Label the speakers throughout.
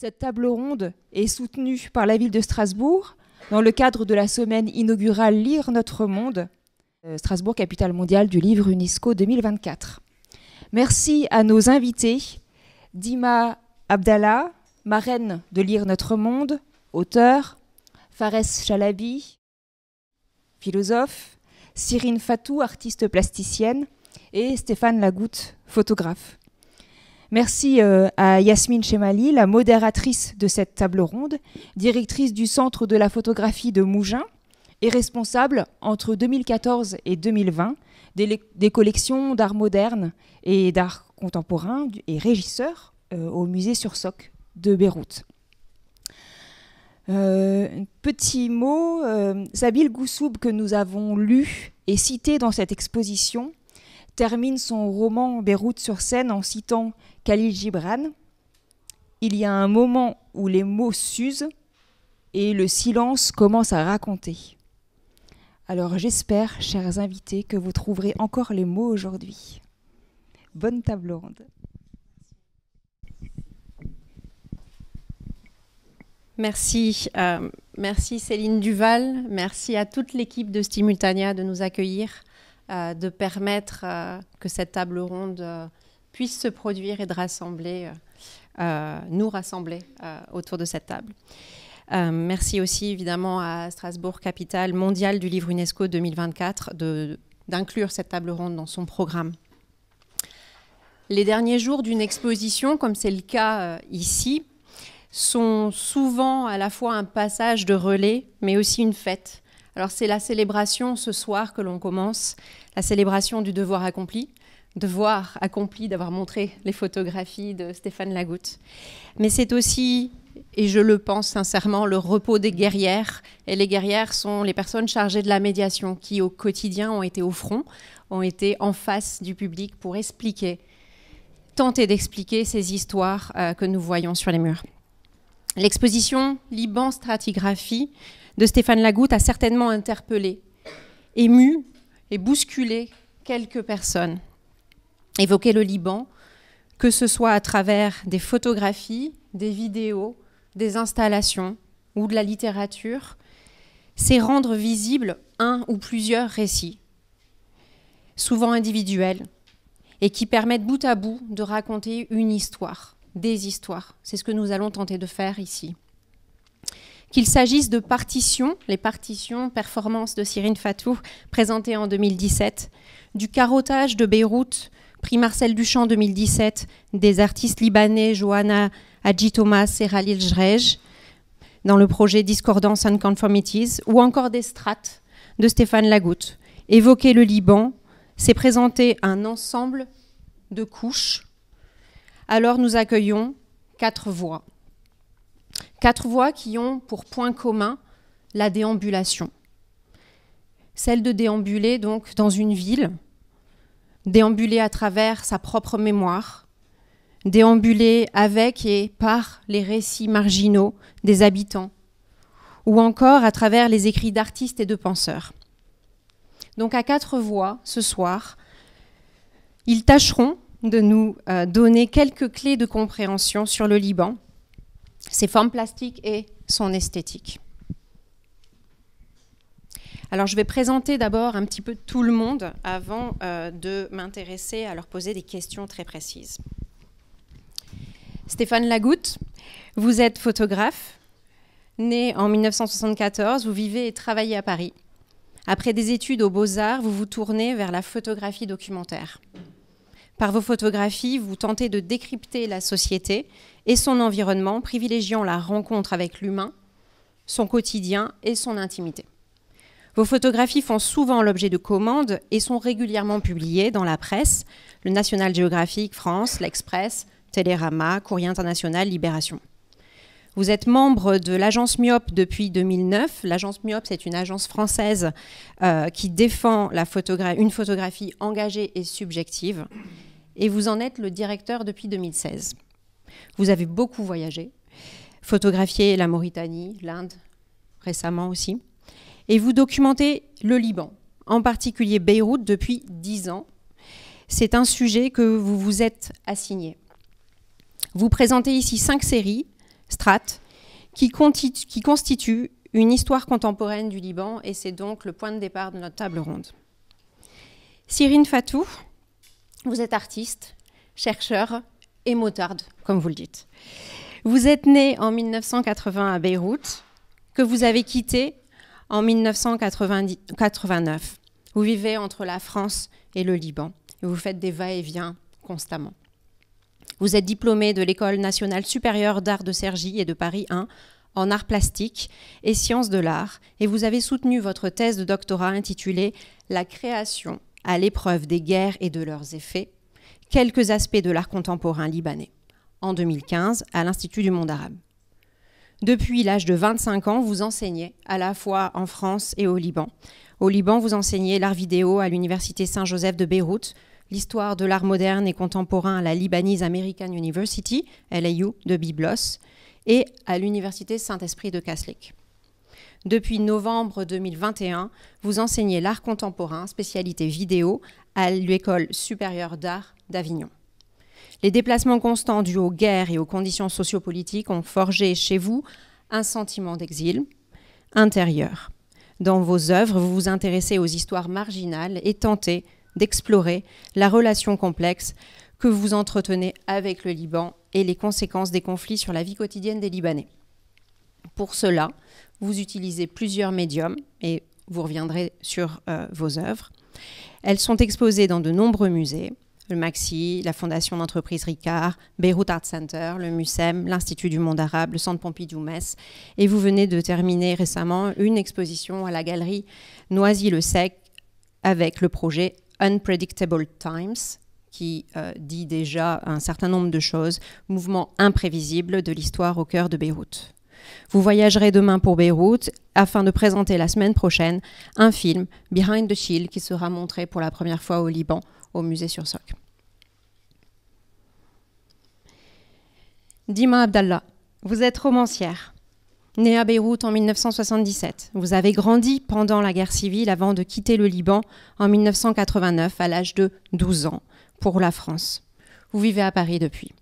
Speaker 1: Cette table ronde est soutenue par la ville de Strasbourg dans le cadre de la semaine inaugurale Lire notre monde, euh, Strasbourg, capitale mondiale du livre UNESCO 2024. Merci à nos invités, Dima Abdallah, marraine de Lire notre monde, auteur, Fares Chalabi, philosophe, Cyrine Fatou, artiste plasticienne, et Stéphane Lagoutte, photographe. Merci euh, à Yasmine Chemali, la modératrice de cette table ronde, directrice du Centre de la photographie de Mougins et responsable entre 2014 et 2020 des, collections d'art moderne et d'art contemporain et régisseur euh, au musée sur Soc de Beyrouth. Euh, petit mot, Sabine Goussoub que nous avons lu et cité dans cette exposition termine son roman Beyrouth sur scène en citant Khalil Gibran. Il y a un moment où les mots s'usent et le silence commence à raconter. Alors j'espère, chers invités, que vous trouverez encore les mots aujourd'hui. Bonne table
Speaker 2: ronde. Merci. Euh, merci Céline Duval. Merci à toute l'équipe de Stimultania de nous accueillir. Euh, de permettre euh, que cette table ronde euh, puisse se produire et de rassembler, nous rassembler autour de cette table. merci aussi évidemment à Strasbourg, capitale mondiale du livre UNESCO 2024, d'inclure cette table ronde dans son programme. Les derniers jours d'une exposition, comme c'est le cas ici, sont souvent à la fois un passage de relais, mais aussi une fête, alors c'est la célébration ce soir que l'on commence, la célébration du devoir accompli, devoir accompli d'avoir montré les photographies de Stéphane Lagoutte. Mais c'est aussi, et je le pense sincèrement, le repos des guerrières. Et les guerrières sont les personnes chargées de la médiation qui au quotidien ont été au front, ont été en face du public pour expliquer, tenter d'expliquer ces histoires euh, que nous voyons sur les murs. L'exposition Liban Stratigraphie de Stéphane Lagoutte a certainement interpellé, ému et bousculé quelques personnes. Évoquer le Liban, que ce soit à travers des photographies, des vidéos, des installations ou de la littérature, c'est rendre visible un ou plusieurs récits, souvent individuels, et qui permettent bout à bout de raconter une histoire, des histoires. C'est ce que nous allons tenter de faire ici qu'il s'agisse de partitions, les partitions performances de Cyrine Fatou présentées en 2017, du carottage de Beyrouth, prix Marcel Duchamp 2017, des artistes libanais Johanna Hadji Thomas et Ralil Jrej, dans le projet Discordance and Conformities, ou encore des strates de Stéphane Lagoutte. Évoquer le Liban, c'est présenter un ensemble de couches. Alors nous accueillons quatre voix. Quatre voix qui ont pour point commun la déambulation. Celle de déambuler donc dans une ville, déambuler à travers sa propre mémoire, déambuler avec et par les récits marginaux des habitants, ou encore à travers les écrits d'artistes et de penseurs. Donc à quatre voix, ce soir, ils tâcheront de nous euh, donner quelques clés de compréhension sur le Liban, ses formes plastiques et son esthétique. Alors je vais présenter d'abord un petit peu tout le monde avant euh, de m'intéresser à leur poser des questions très précises. Stéphane Lagoutte, vous êtes photographe, né en 1974, vous vivez et travaillez à Paris. Après des études aux beaux-arts, vous vous tournez vers la photographie documentaire. Par vos photographies, vous tentez de décrypter la société et son environnement, privilégiant la rencontre avec l'humain, son quotidien et son intimité. Vos photographies font souvent l'objet de commandes et sont régulièrement publiées dans la presse, le National Geographic, France, l'Express, Télérama, Courrier International, Libération. Vous êtes membre de l'agence MIOP depuis 2009. L'agence MIOP, c'est une agence française euh, qui défend une photographie engagée et subjective et vous en êtes le directeur depuis 2016. Vous avez beaucoup voyagé, photographié la Mauritanie, l'Inde, récemment aussi, et vous documentez le Liban, en particulier Beyrouth depuis 10 ans. C'est un sujet que vous vous êtes assigné. Vous présentez ici cinq séries, strates, qui, qui constituent une histoire contemporaine du Liban, et c'est donc le point de départ de notre table ronde. Cyrine Fatou, vous êtes artiste, chercheur et motarde, comme vous le dites. Vous êtes né en 1980 à Beyrouth, que vous avez quitté en 1989. Vous vivez entre la France et le Liban et vous faites des va-et-vient constamment. Vous êtes diplômé de l'École nationale supérieure d'art de Cergy et de Paris 1 en art plastique et sciences de l'art et vous avez soutenu votre thèse de doctorat intitulée La création à l'épreuve des guerres et de leurs effets, quelques aspects de l'art contemporain libanais, en 2015 à l'Institut du monde arabe. Depuis l'âge de 25 ans, vous enseignez à la fois en France et au Liban. Au Liban, vous enseignez l'art vidéo à l'Université Saint-Joseph de Beyrouth, l'histoire de l'art moderne et contemporain à la Libanese American University, LAU, de Byblos, et à l'Université Saint-Esprit de Kaslik. Depuis novembre 2021, vous enseignez l'art contemporain, spécialité vidéo, à l'école supérieure d'art d'Avignon. Les déplacements constants dus aux guerres et aux conditions sociopolitiques ont forgé chez vous un sentiment d'exil intérieur. Dans vos œuvres, vous vous intéressez aux histoires marginales et tentez d'explorer la relation complexe que vous entretenez avec le Liban et les conséquences des conflits sur la vie quotidienne des Libanais. Pour cela, vous utilisez plusieurs médiums et vous reviendrez sur euh, vos œuvres. Elles sont exposées dans de nombreux musées, le Maxi, la Fondation d'entreprise Ricard, Beirut Art Center, le MUSEM, l'Institut du monde arabe, le Centre Pompidou-Metz. Et vous venez de terminer récemment une exposition à la galerie Noisy-le-Sec avec le projet Unpredictable Times, qui euh, dit déjà un certain nombre de choses, mouvement imprévisible de l'histoire au cœur de Beyrouth. Vous voyagerez demain pour Beyrouth afin de présenter la semaine prochaine un film, Behind the Shield, qui sera montré pour la première fois au Liban, au musée sur Soc. Dima Abdallah, vous êtes romancière. Née à Beyrouth en 1977, vous avez grandi pendant la guerre civile avant de quitter le Liban en 1989 à l'âge de 12 ans pour la France. Vous vivez à Paris depuis.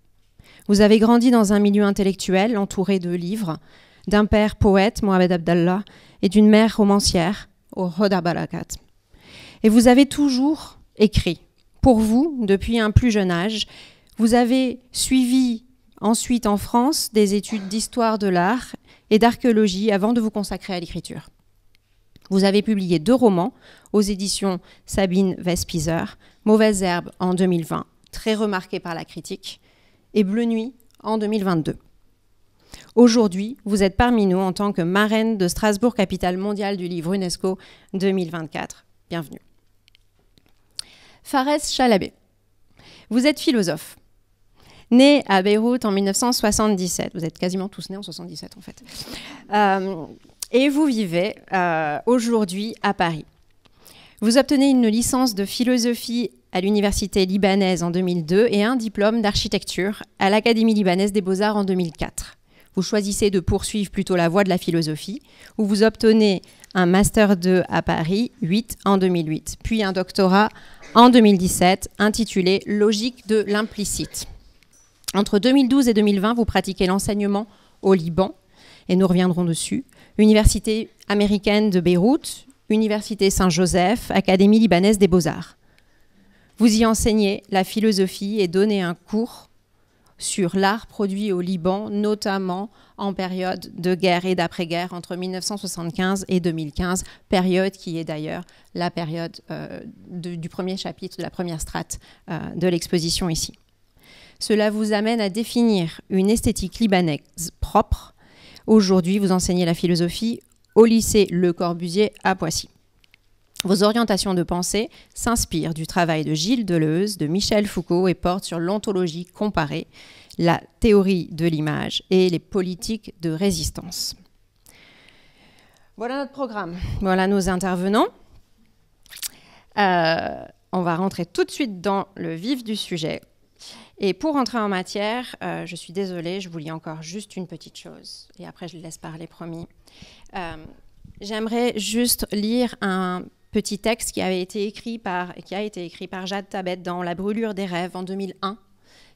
Speaker 2: Vous avez grandi dans un milieu intellectuel entouré de livres, d'un père poète, Mohamed Abdallah, et d'une mère romancière, Roda Barakat. Et vous avez toujours écrit. Pour vous, depuis un plus jeune âge, vous avez suivi ensuite en France des études d'histoire de l'art et d'archéologie avant de vous consacrer à l'écriture. Vous avez publié deux romans aux éditions Sabine Vespizer, Mauvaise herbe en 2020, très remarqué par la critique, et Bleu Nuit en 2022. Aujourd'hui, vous êtes parmi nous en tant que marraine de Strasbourg, capitale mondiale du livre UNESCO 2024. Bienvenue. Fares Chalabé, vous êtes philosophe. Né à Beyrouth en 1977, vous êtes quasiment tous nés en 77 en fait, euh, et vous vivez euh, aujourd'hui à Paris. Vous obtenez une licence de philosophie à l'université libanaise en 2002 et un diplôme d'architecture à l'Académie libanaise des beaux-arts en 2004. Vous choisissez de poursuivre plutôt la voie de la philosophie, où vous obtenez un Master 2 à Paris 8 en 2008, puis un doctorat en 2017 intitulé Logique de l'implicite. Entre 2012 et 2020, vous pratiquez l'enseignement au Liban, et nous reviendrons dessus, Université américaine de Beyrouth, Université Saint-Joseph, Académie libanaise des beaux-arts. Vous y enseignez la philosophie et donnez un cours sur l'art produit au Liban, notamment en période de guerre et d'après-guerre entre 1975 et 2015, période qui est d'ailleurs la période euh, du premier chapitre, de la première strate euh, de l'exposition ici. Cela vous amène à définir une esthétique libanaise propre. Aujourd'hui, vous enseignez la philosophie au lycée Le Corbusier à Poissy. Vos orientations de pensée s'inspirent du travail de Gilles Deleuze, de Michel Foucault et portent sur l'ontologie comparée, la théorie de l'image et les politiques de résistance. Voilà notre programme, voilà nos intervenants. Euh, on va rentrer tout de suite dans le vif du sujet. Et pour rentrer en matière, euh, je suis désolée, je vous lis encore juste une petite chose, et après je laisse parler, promis. Euh, j'aimerais juste lire un petit texte qui avait été écrit par, qui a été écrit par Jade Tabet dans La brûlure des rêves en 2001,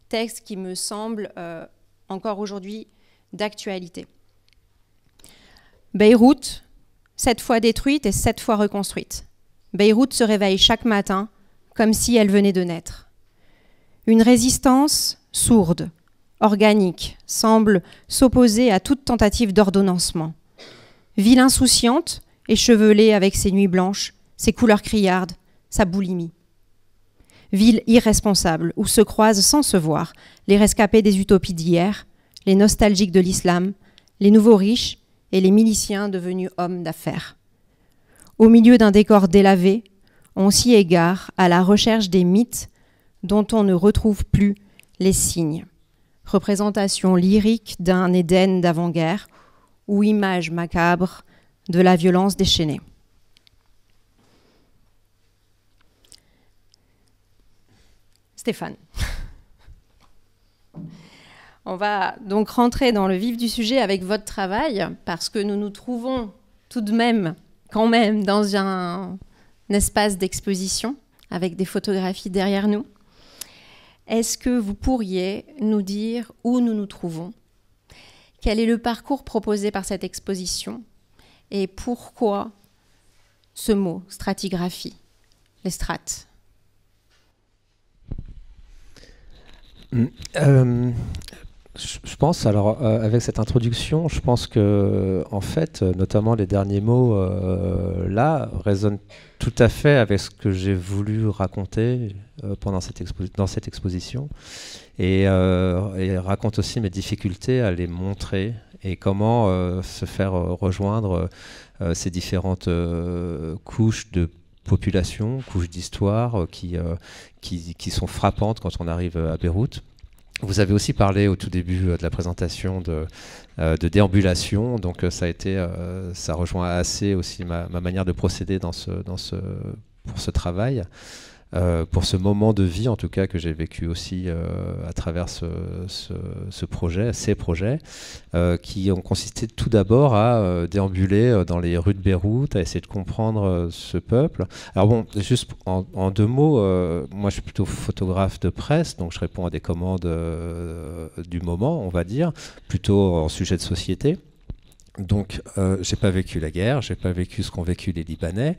Speaker 2: texte qui me semble euh, encore aujourd'hui d'actualité. Beyrouth, sept fois détruite et sept fois reconstruite. Beyrouth se réveille chaque matin comme si elle venait de naître. Une résistance sourde, organique, semble s'opposer à toute tentative d'ordonnancement. Ville insouciante, échevelée avec ses nuits blanches, ses couleurs criardes, sa boulimie. Ville irresponsable où se croisent sans se voir les rescapés des utopies d'hier, les nostalgiques de l'islam, les nouveaux riches et les miliciens devenus hommes d'affaires. Au milieu d'un décor délavé, on s'y égare à la recherche des mythes dont on ne retrouve plus les signes. Représentation lyrique d'un Éden d'avant-guerre ou image macabre de la violence déchaînée. Stéphane. On va donc rentrer dans le vif du sujet avec votre travail, parce que nous nous trouvons tout de même, quand même, dans un, espace d'exposition avec des photographies derrière nous. Est-ce que vous pourriez nous dire où nous nous trouvons Quel est le parcours proposé par cette exposition Et pourquoi ce mot, stratigraphie, les strates
Speaker 3: Euh, je pense, alors euh, avec cette introduction, je pense que en fait, euh, notamment les derniers mots là résonnent tout à fait avec ce que j'ai voulu raconter pendant cette dans cette exposition et, et, raconte aussi mes difficultés à les montrer et comment se faire rejoindre ces différentes couches de population, couches d'histoire euh, euh, qui, qui, sont frappantes quand on arrive euh, à Beyrouth. Vous avez aussi parlé au tout début de la présentation de, de déambulation, donc ça a été, ça rejoint assez aussi ma, manière de procéder dans ce, dans ce, pour ce travail. Euh, pour ce moment de vie, en tout cas, que j'ai vécu aussi euh, à travers ce, projet, ces projets, euh, qui ont consisté tout d'abord à déambuler dans les rues de Beyrouth, à essayer de comprendre ce peuple. Alors bon, juste en deux mots, moi je suis plutôt photographe de presse, donc je réponds à des commandes du moment, on va dire, plutôt en sujet de société. Donc, euh, j'ai pas vécu la guerre, j'ai pas vécu ce qu'ont vécu les Libanais.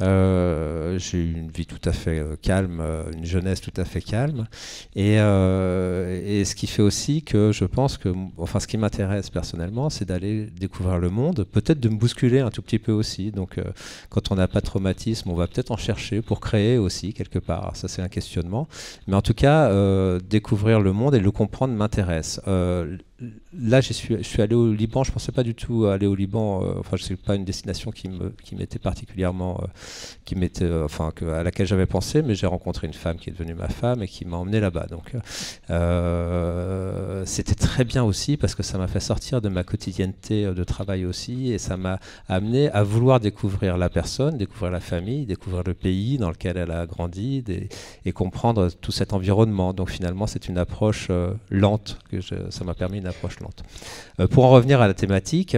Speaker 3: Euh, j'ai eu une vie tout à fait euh, calme, euh, une jeunesse tout à fait calme. Et, ce qui fait aussi que je pense que, enfin, ce qui m'intéresse personnellement, c'est d'aller découvrir le monde, peut-être de me bousculer un tout petit peu aussi. Donc, quand on n'a pas de traumatisme, on va peut-être en chercher pour créer aussi quelque part. ça, c'est un questionnement. Mais en tout cas, découvrir le monde et le comprendre m'intéresse là, je suis, allé au Liban. Je ne pensais pas du tout aller au Liban. Euh, enfin, ce n'est pas une destination qui m'était qui particulièrement, qui m'était, euh, euh, enfin, que, à laquelle j'avais pensé. Mais j'ai rencontré une femme qui est devenue ma femme et qui m'a emmené là-bas. Donc, c'était très bien aussi parce que ça m'a fait sortir de ma quotidienneté de travail aussi, et ça m'a amené à vouloir découvrir la personne, découvrir la famille, découvrir le pays dans lequel elle a grandi, et comprendre tout cet environnement. Donc, finalement, c'est une approche lente que ça m'a permis une approche lente. Euh, pour en revenir à la thématique,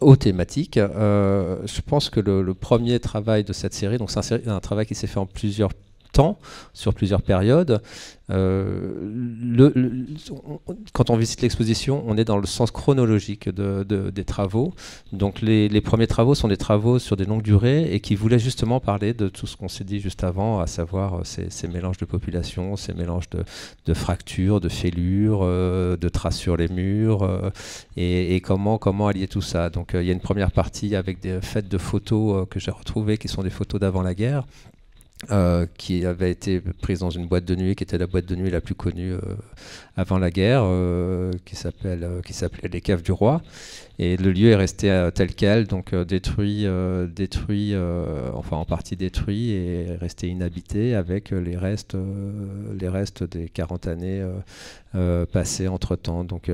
Speaker 3: aux thématiques. Euh, je pense que le, premier travail de cette série, donc c'est un, travail qui s'est fait en plusieurs temps, sur plusieurs périodes. Euh, quand on visite l'exposition, on est dans le sens chronologique des travaux. Donc les, premiers travaux sont des travaux sur des longues durées et qui voulaient justement parler de tout ce qu'on s'est dit juste avant, à savoir euh, ces, mélanges de populations, ces mélanges de, fractures, de fêlures, euh, de traces sur les murs et, comment, comment allier tout ça. Donc il y a une première partie avec des fêtes de photos que j'ai retrouvées qui sont des photos d'avant la guerre. Euh, qui avait été prise dans une boîte de nuit, qui était la boîte de nuit la plus connue euh, avant la guerre, euh, euh, qui s'appelait les caves du roi. Et le lieu est resté tel quel, donc détruit, détruit enfin en partie détruit et resté inhabité avec les restes, les restes des 40 années passées entre temps. Donc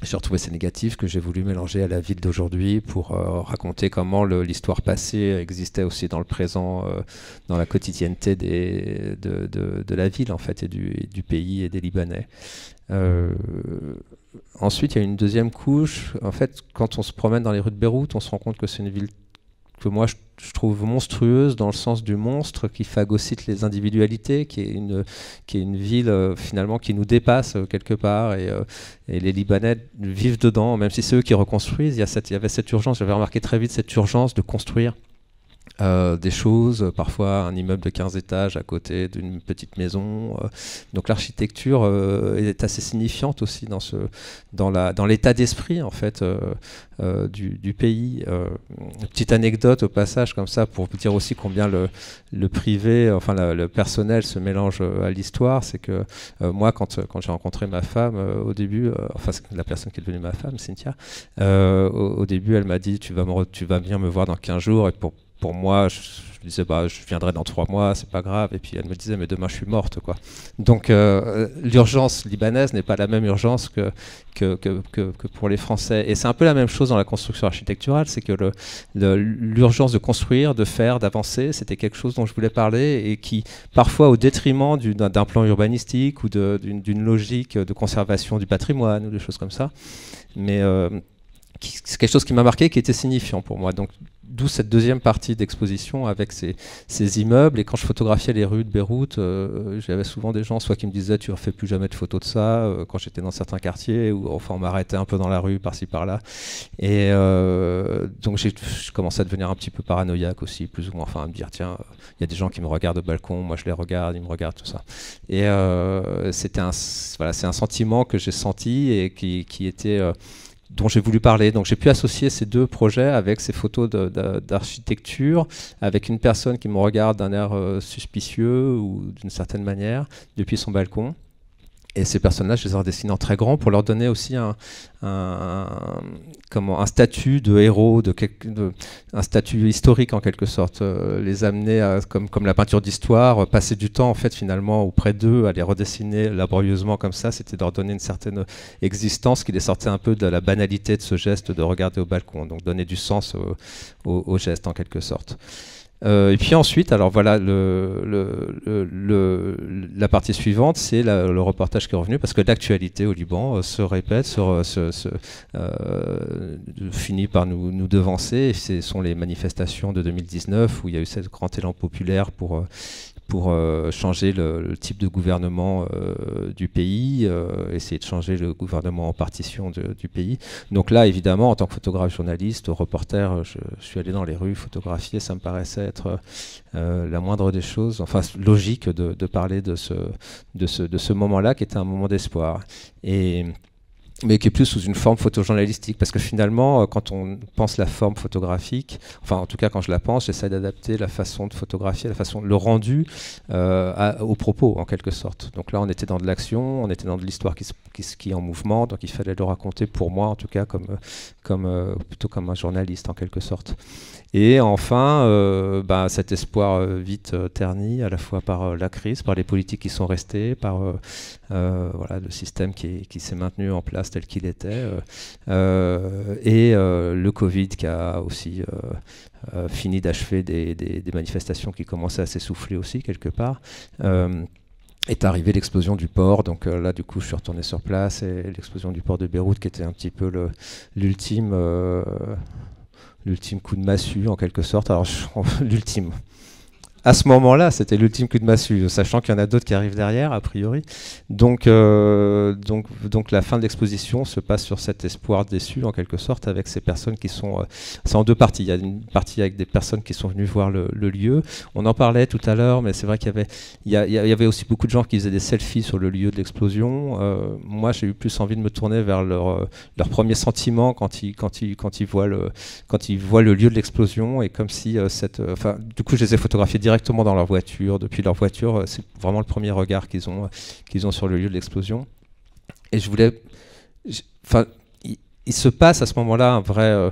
Speaker 3: j'ai retrouvé ces négatifs que j'ai voulu mélanger à la ville d'aujourd'hui pour euh, raconter comment l'histoire passée existait aussi dans le présent, euh, dans la quotidienneté de, la ville en fait et du, pays et des Libanais. Euh, ensuite, il y a une deuxième couche. En fait, quand on se promène dans les rues de Beyrouth, on se rend compte que c'est une ville que moi je, trouve monstrueuse dans le sens du monstre qui phagocyte les individualités, qui est une, qui est une ville euh, finalement qui nous dépasse euh, quelque part. Euh, et, les Libanais vivent dedans, même si c'est eux qui reconstruisent. Il y, a cette, il y avait cette urgence, j'avais remarqué très vite cette urgence de construire euh, des choses, parfois un immeuble de 15 étages à côté d'une petite maison. Euh. donc l'architecture euh, est assez signifiante aussi dans, ce, dans, la, dans l'état d'esprit en fait du, du, pays. petite anecdote au passage comme ça pour dire aussi combien le, le privé, enfin le personnel se mélange à l'histoire, c'est que moi quand, quand j'ai rencontré ma femme au début, enfin la personne qui est devenue ma femme, Cynthia, au, début elle m'a dit tu vas, tu vas venir me voir dans 15 jours et pour pour moi, je, disais, bah, je viendrai dans trois mois, c'est pas grave. Et puis elle me disait, mais demain, je suis morte. Quoi. Donc euh, l'urgence libanaise n'est pas la même urgence que, que, que, pour les Français. Et c'est un peu la même chose dans la construction architecturale, c'est que l'urgence de construire, de faire, d'avancer, c'était quelque chose dont je voulais parler et qui, parfois au détriment d'un plan urbanistique ou d'une logique de conservation du patrimoine ou des choses comme ça, mais... Euh, c'est quelque chose qui m'a marqué, qui était signifiant pour moi. Donc d'où cette deuxième partie d'exposition avec ces, immeubles. Et quand je photographiais les rues de Beyrouth, euh, j'avais souvent des gens soit qui me disaient tu ne refais plus jamais de photos de ça, euh, quand j'étais dans certains quartiers, ou enfin on m'arrêtait un peu dans la rue par-ci par-là. Et euh, donc je commençais à devenir un petit peu paranoïaque aussi, plus ou moins, enfin à me dire tiens, il y a des gens qui me regardent au balcon, moi je les regarde, ils me regardent, tout ça. Et c'était un, c'est un sentiment que j'ai senti et qui était dont j'ai voulu parler. Donc j'ai pu associer ces deux projets avec ces photos d'architecture, avec une personne qui me regarde d'un air euh, suspicieux ou d'une certaine manière depuis son balcon. Et ces personnages, je les ai en très grand pour leur donner aussi un, comment, un statut de héros, de, un statut historique en quelque sorte. Euh, les amener, à, comme, comme la peinture d'histoire, euh, passer du temps en fait finalement auprès d'eux, à les redessiner laborieusement comme ça, c'était leur donner une certaine existence qui les sortait un peu de la banalité de ce geste de regarder au balcon. Donc donner du sens au geste en quelque sorte. Euh, et puis ensuite, alors voilà, le, la partie suivante, c'est le reportage qui est revenu, parce que l'actualité au Liban euh, se répète, se, euh, finit par nous, nous devancer. ce sont les manifestations de 2019 où il y a eu ce grand élan populaire pour pour euh, changer le, type de gouvernement euh, du pays, euh, essayer de changer le gouvernement en partition du pays. Donc là, évidemment, en tant que photographe journaliste, reporter, je, suis allé dans les rues photographier, ça me paraissait être la moindre des choses, enfin logique de, parler de ce, de de ce moment-là qui était un moment d'espoir. Et mais qui est plus sous une forme photojournalistique. Parce que finalement, euh, quand on pense la forme photographique, enfin en tout cas quand je la pense, j'essaie d'adapter la façon de photographier, la façon, le rendu euh, propos en quelque sorte. Donc là, on était dans de l'action, on était dans de l'histoire qui, qui, qui, est en mouvement, donc il fallait le raconter pour moi en tout cas comme, comme, euh, plutôt comme un journaliste en quelque sorte. Et enfin, euh, bah, cet espoir euh, vite euh, terni à la fois par la crise, par les politiques qui sont restées, par voilà, le système qui, s'est maintenu en place tel qu'il était, et le Covid qui a aussi fini d'achever des, manifestations qui commençaient à s'essouffler aussi quelque part est arrivée l'explosion du port. Donc là, du coup, je suis retourné sur place et l'explosion du port de Beyrouth, qui était un petit peu l'ultime l'ultime coup de massue en quelque sorte. Alors l'ultime, à ce moment-là, c'était l'ultime coup de massue, sachant qu'il y en a d'autres qui arrivent derrière, a priori. Donc, euh, donc, donc la fin de l'exposition se passe sur cet espoir déçu, en quelque sorte, avec ces personnes qui sont... Euh, c'est en deux parties. Il y a une partie avec des personnes qui sont venues voir le, lieu. On en parlait tout à l'heure, mais c'est vrai qu'il y avait, il y, avait aussi beaucoup de gens qui faisaient des selfies sur le lieu de l'explosion. Euh, moi, j'ai eu plus envie de me tourner vers leur, leur premier sentiment quand ils, quand, ils, quand, ils voient le, quand ils voient le lieu de l'explosion. Et comme si cette... Enfin, du coup, je les ai photographiés directement directement dans leur voiture, depuis leur voiture. Euh, c'est vraiment le premier regard qu'ils ont, euh, qu'ils ont sur le lieu de l'explosion. Et je voulais. Enfin, il, se passe à ce moment-là un vrai. Euh,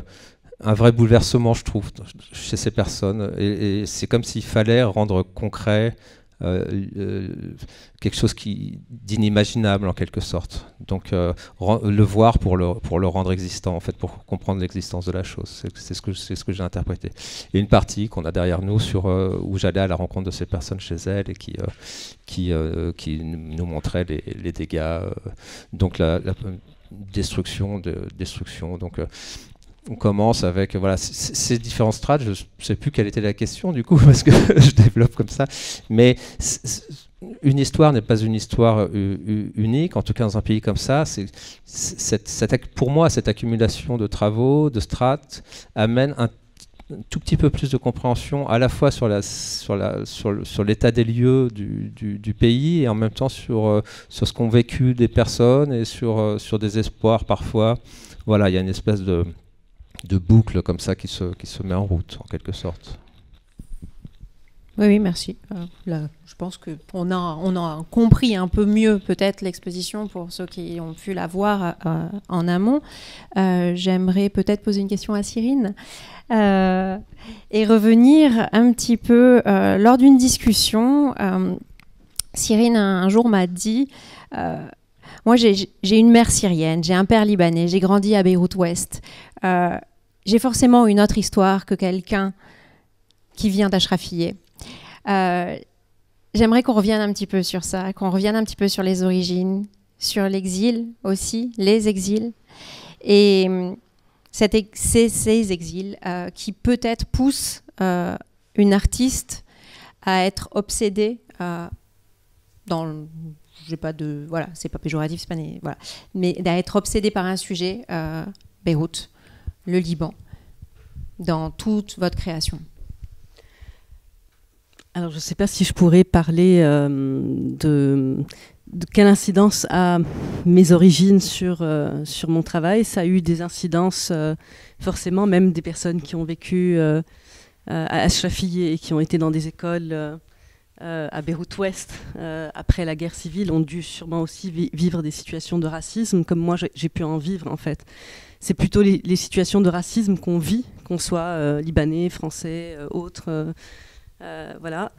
Speaker 3: un vrai bouleversement, je trouve, chez ces personnes. Et, et c'est comme s'il fallait rendre concret, euh, euh, quelque chose qui d'inimaginable en quelque sorte. Donc euh, le voir pour le, pour le rendre existant, en fait, pour comprendre l'existence de la chose. C'est ce que, ce que j'ai interprété. Et une partie qu'on a derrière nous sur, où j'allais à la rencontre de ces personnes chez elles et qui, qui, qui nous montrait les, les dégâts. donc la, destruction de destruction donc on commence avec voilà ces différentes strates. Je ne sais plus quelle était la question du coup parce que je développe comme ça, mais une histoire n'est pas une histoire euh, unique, en tout cas dans un pays comme ça. C'est, pour moi, cette accumulation de travaux, de strates, amène un tout petit peu plus de compréhension à la fois sur, la, sur, la, sur, l'état des lieux du, pays et en même temps sur, euh, sur ce qu'ont vécu des personnes et sur, euh, sur des espoirs parfois. Voilà, il y a une espèce de, de boucle comme ça qui se, qui se met en route, en quelque sorte.
Speaker 2: Oui, oui, merci. Euh, je pense qu'on a, on a compris un peu mieux peut-être l'exposition pour ceux qui ont pu la voir euh, en amont. Euh, j'aimerais peut-être poser une question à Cyrine et revenir un petit peu lors d'une discussion. Cyrine un jour m'a dit moi, j'ai une mère syrienne, j'ai un père libanais, j'ai grandi à Beyrouth-Ouest. Euh, j'ai forcément une autre histoire que quelqu'un qui vient d'Ashrafieh. Euh, j'aimerais qu'on revienne un petit peu sur ça, qu'on revienne un petit peu sur les origines, sur l'exil aussi, les exils. Et hum, cet ces, exils euh, qui peut-être poussent une artiste à être obsédée euh, dans, j'ai pas de voilà, c'est pas péjoratif, c'est pas né, voilà. Mais d'être obsédé par un sujet, euh, Beyrouth, le Liban, dans toute votre création.
Speaker 4: Alors je ne sais pas si je pourrais parler euh, de, quelle incidence a mes origines sur, euh, sur mon travail. Ça a eu des incidences forcément, même des personnes qui ont vécu à Ashrafi et qui ont été dans des écoles euh, à Beyrouth-Ouest, euh, après la guerre civile, ont dû sûrement aussi vivre des situations de racisme, comme moi j'ai pu en vivre en fait. C'est plutôt les, situations de racisme qu'on vit, qu'on soit euh, libanais, français, autres, voilà,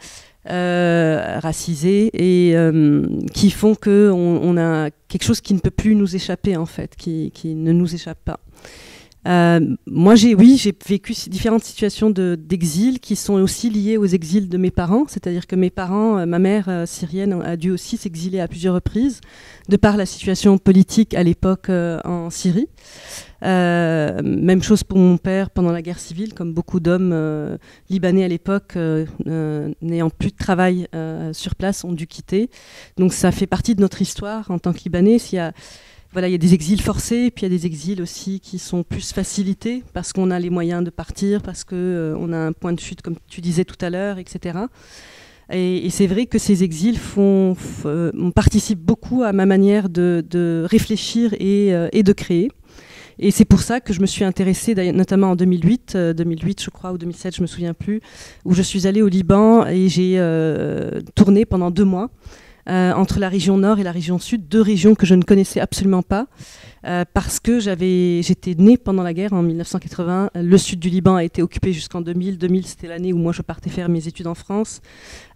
Speaker 4: racisés, et qui font qu'on on a quelque chose qui ne peut plus nous échapper en fait, qui ne nous échappe pas. Euh, moi, j'ai, oui, j'ai vécu différentes situations d'exil qui sont aussi liées aux exils de mes parents. C'est-à-dire que mes parents, euh, ma mère euh, syrienne a dû aussi s'exiler à plusieurs reprises de par la situation politique à l'époque en Syrie. même chose pour mon père pendant la guerre civile, comme beaucoup d'hommes libanais à l'époque, n'ayant plus de travail sur place, ont dû quitter. Donc ça fait partie de notre histoire en tant que Libanais. S'il y a voilà, il y a des exils forcés, puis il y a des exils aussi qui sont plus facilités parce qu'on a les moyens de partir, parce qu'on euh, a un point de chute, comme tu disais tout à l'heure, etc. Et, c'est vrai que ces exils font, euh, on participe beaucoup à ma manière de, réfléchir euh, et, de créer. Et c'est pour ça que je me suis intéressée, notamment en 2008, 2008 je crois, ou 2007, je ne me souviens plus, où je suis allée au Liban et j'ai tourné pendant deux mois euh, entre la région nord et la région sud, deux régions que je ne connaissais absolument pas, euh, parce que j'avais, j'étais née pendant la guerre en 1980. Le sud du Liban a été occupé jusqu'en 2000. 2000, c'était l'année où moi je partais faire mes études en France.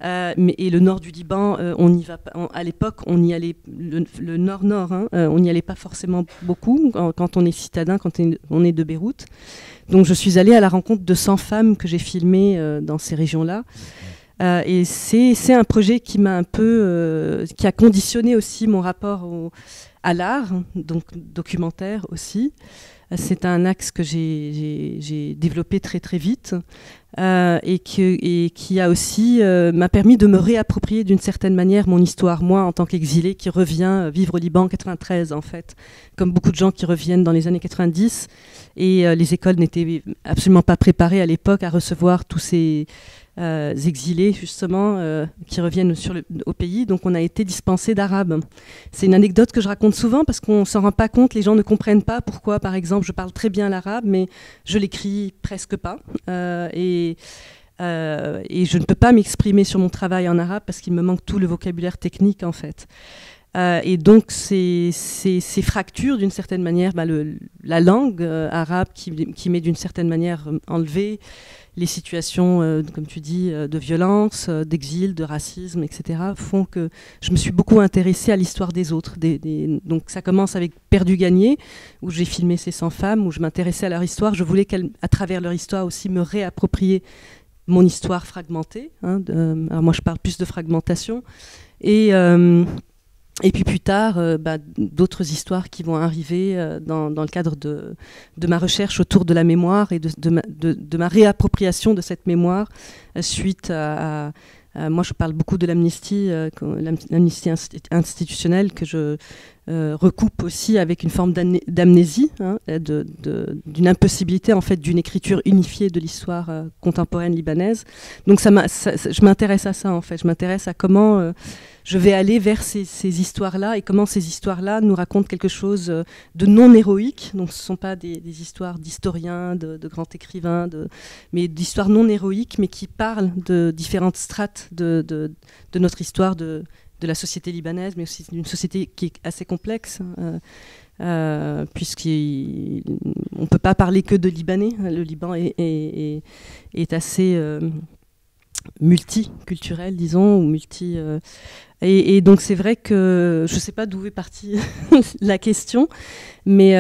Speaker 4: Euh, mais, et le nord du Liban, on y va, à l'époque, on y allait, le, nord-nord, hein, on n'y allait pas forcément beaucoup quand on est citadin, quand on est de Beyrouth. Donc je suis allée à la rencontre de 100 femmes que j'ai filmées dans ces régions-là. Euh, et c'est un projet qui m'a un peu, euh, qui a conditionné aussi mon rapport au, à l'art, donc documentaire aussi. Euh, c'est un axe que j'ai développé très très vite et, et, qui a aussi m'a permis de me réapproprier d'une certaine manière mon histoire, moi en tant qu'exilé qui revient vivre au Liban en 93 en fait, comme beaucoup de gens qui reviennent dans les années 90 et les écoles n'étaient absolument pas préparées à l'époque à recevoir tous ces euh, exilés justement euh, qui reviennent sur le, au pays. Donc on a été dispensé d'arabe. C'est une anecdote que je raconte souvent parce qu'on s'en rend pas compte. Les gens ne comprennent pas pourquoi, par exemple, je parle très bien l'arabe, mais je l'écris presque pas. Euh, et je ne peux pas m'exprimer sur mon travail en arabe parce qu'il me manque tout le vocabulaire technique en fait. et donc ces, fractures, d'une certaine manière, bah, la langue arabe qui m'est d'une certaine manière enlevée, les situations, euh, comme tu dis, euh, de violence, euh, d'exil, de racisme, etc., font que je me suis beaucoup intéressée à l'histoire des autres. Donc ça commence avec Perdu Gagné, où j'ai filmé ces 100 femmes, où je m'intéressais à leur histoire. Je voulais qu'elles, à travers leur histoire aussi, me réapproprier mon histoire fragmentée. Hein, alors moi, je parle plus de fragmentation. Et, et puis plus tard, euh, bah, d'autres histoires qui vont arriver euh, dans, le cadre de, ma recherche autour de la mémoire et de, de, ma, réappropriation de cette mémoire euh, suite à, moi, je parle beaucoup de l'amnistie, l'amnistie institutionnelle que je, euh, recoupe aussi avec une forme d'amnésie, hein, d'une impossibilité en fait d'une écriture unifiée de l'histoire euh, contemporaine libanaise. Donc ça, je m'intéresse à ça en fait. Je m'intéresse à comment euh, je vais aller vers ces, histoires-là et comment ces histoires-là nous racontent quelque chose de non héroïque. Donc ce ne sont pas des, histoires d'historiens, de, grands écrivains, mais d'histoires non héroïques, mais qui parlent de différentes strates de, notre histoire de de la société libanaise, mais aussi d'une société qui est assez complexe. Euh, euh, puisqu'on ne peut pas parler que de Libanais. Le Liban est, est, assez euh, multiculturel, disons, ou multi. et, donc c'est vrai que je ne sais pas d'où est partie la question, mais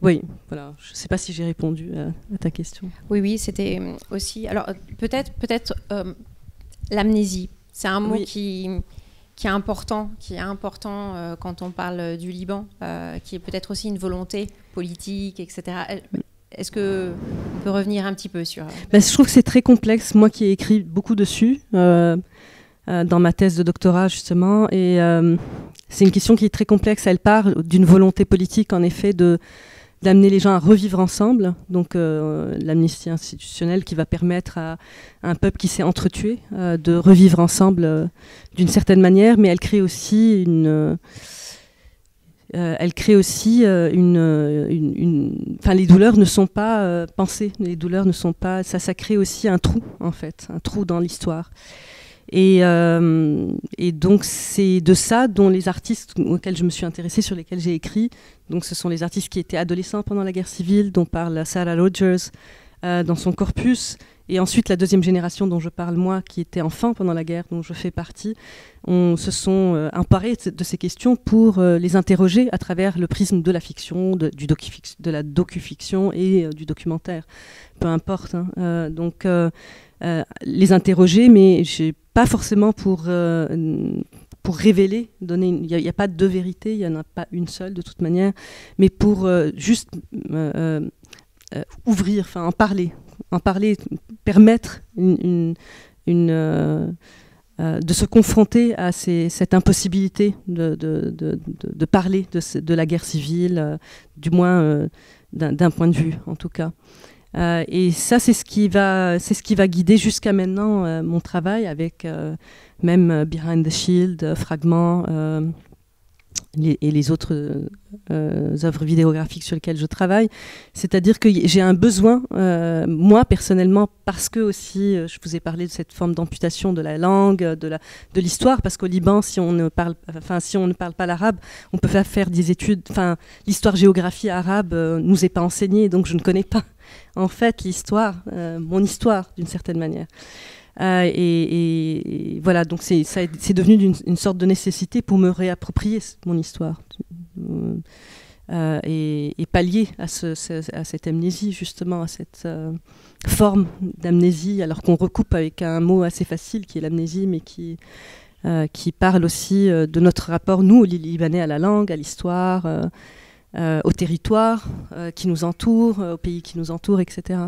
Speaker 4: oui, voilà. Je ne sais pas si j'ai répondu à, à, ta question.
Speaker 2: Oui, oui, c'était aussi. Alors peut-être, peut-être l'amnésie c'est un mot qui, qui est important, qui est important euh, quand on parle euh, du Liban, euh, qui est peut-être aussi une volonté politique, etc. Est-ce que on peut revenir un petit peu sur
Speaker 4: ben, Je trouve que c'est très complexe. Moi, qui ai écrit beaucoup dessus dans ma thèse de doctorat justement, et c'est une question qui est très complexe. Elle parle d'une volonté politique, en effet, de d'amener les gens à revivre ensemble, donc euh, l'amnistie institutionnelle qui va permettre à, un peuple qui s'est entretué euh, de revivre ensemble euh, d'une certaine manière, mais elle crée aussi une... elle crée aussi Enfin, les douleurs ne sont pas pensées, les douleurs ne sont pas... Ça, ça crée aussi un trou, en fait, un trou dans l'histoire. Euh, et, donc c'est de ça dont les artistes auxquels je me suis intéressée, sur lesquels j'ai écrit, donc ce sont les artistes qui étaient adolescents pendant la guerre civile, dont parle Sarah Rogers euh, dans son corpus, et ensuite la deuxième génération dont je parle moi, qui était enfant pendant la guerre, dont je fais partie, on se sont euh, emparés de ces questions pour euh, les interroger à travers le prisme de la fiction, de, du docu de la docufiction et du documentaire, peu importe. Hein. donc euh, les interroger, mais pas forcément pour, euh, pour révéler, donner. Il n'y a, pas deux vérités, il n'y en a pas une seule de toute manière, mais pour euh, juste ouvrir, enfin en parler, en parler, permettre une, une, de se confronter à cette impossibilité de, parler de, la guerre civile, du moins d'un point de vue en tout cas. Euh, et ça, c'est ce qui va, c'est ce qui va guider jusqu'à maintenant euh, mon travail avec euh, même Behind the Shield, Fragment et les autres œuvres vidéographiques sur lesquelles je travaille. C'est-à-dire que j'ai un besoin, moi personnellement, parce que aussi, je vous ai parlé de cette forme d'amputation de la langue, de, la, de l'histoire, parce qu'au Liban, si on ne parle, enfin, si on ne parle pas l'arabe, on peut pas faire des études. Enfin, l'histoire géographie arabe nous est pas enseignée, donc je ne connais pas en fait l'histoire, euh, mon histoire d'une certaine manière. Euh, et, voilà, donc c'est, devenu une, sorte de nécessité pour me réapproprier mon histoire euh, et, pallier à, cette amnésie, justement, à cette forme d'amnésie, alors qu'on recoupe avec un mot assez facile qui est l'amnésie, mais qui, qui parle aussi de notre rapport, nous, Libanais, à la langue, à l'histoire aux euh, au territoire euh, qui nous entoure, euh, aux pays qui nous entoure, etc.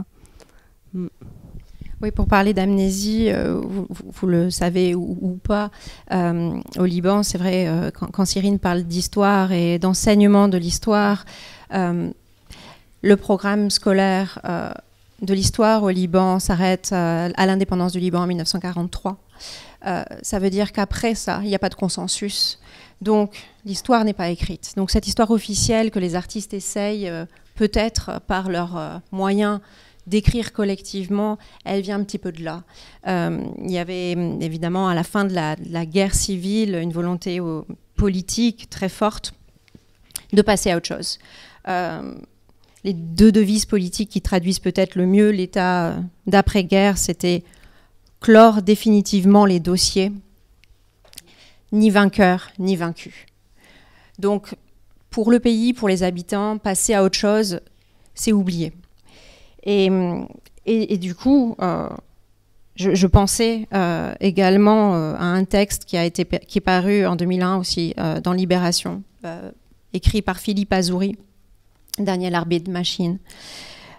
Speaker 4: Mm. Oui, pour parler d'amnésie,
Speaker 2: vous, le savez ou, pas, au Liban, c'est vrai, quand, quand, Cyrine parle d'histoire et d'enseignement de l'histoire, le programme scolaire de l'histoire au Liban s'arrête à l'indépendance du Liban en 1943. ça veut dire qu'après ça, il n'y a pas de consensus donc l'histoire n'est pas écrite. Donc cette histoire officielle que les artistes essayent euh, peut-être par leurs euh, moyens d'écrire collectivement, elle vient un petit peu de là. Euh, il y avait mm, évidemment à la fin de la, guerre civile une volonté politique très forte de passer à autre chose. les deux devises politiques qui traduisent peut-être le mieux l'état d'après-guerre, c'était clore définitivement les dossiers ni vainqueur, ni vaincu. Donc, pour le pays, pour les habitants, passer à autre chose, c'est oublier. Et, du coup, euh, je, pensais euh, également euh, à un texte qui, a été, qui est paru en 2001 aussi dans Libération, écrit par Philippe Azouri, Daniel Arbé de Machine.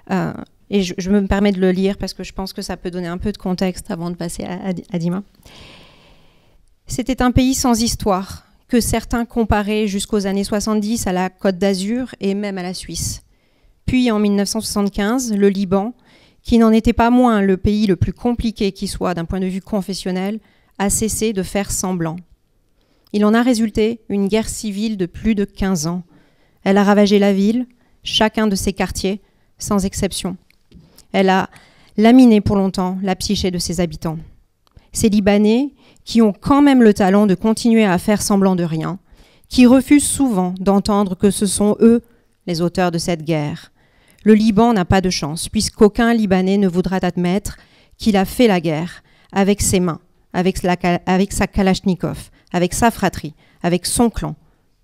Speaker 2: et je, me permets de le lire parce que je pense que ça peut donner un peu de contexte avant de passer à Dima. C'était un pays sans histoire, que certains comparaient jusqu'aux années 70 à la Côte d'Azur et même à la Suisse. Puis en 1975, le Liban, qui n'en était pas moins le pays le plus compliqué qui soit d'un point de vue confessionnel, a cessé de faire semblant. Il en a résulté une guerre civile de plus de 15 ans. Elle a ravagé la ville, chacun de ses quartiers, sans exception. Elle a laminé pour longtemps la psyché de ses habitants. Ces Libanais, qui ont quand même le talent de continuer à faire semblant de rien, qui refusent souvent d'entendre que ce sont eux les auteurs de cette guerre. Le Liban n'a pas de chance, puisqu'aucun Libanais ne voudra admettre qu'il a fait la guerre avec ses mains, avec, avec sa Kalachnikov, avec sa fratrie, avec son clan,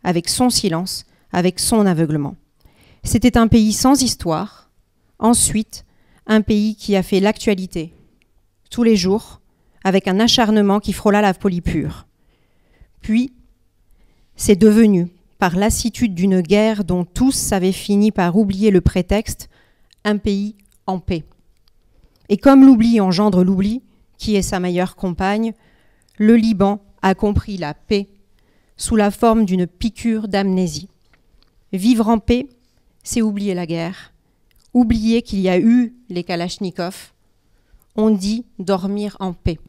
Speaker 2: avec son silence, avec son aveuglement. C'était un pays sans histoire, ensuite un pays qui a fait l'actualité tous les jours, avec un acharnement qui frôla la polypure. Puis, c'est devenu, par lassitude d'une guerre dont tous avaient fini par oublier le prétexte, un pays en paix. Et comme l'oubli engendre l'oubli, qui est sa meilleure compagne, le Liban a compris la paix sous la forme d'une piqûre d'amnésie. Vivre en paix, c'est oublier la guerre, oublier qu'il y a eu les Kalachnikovs. On dit dormir en paix.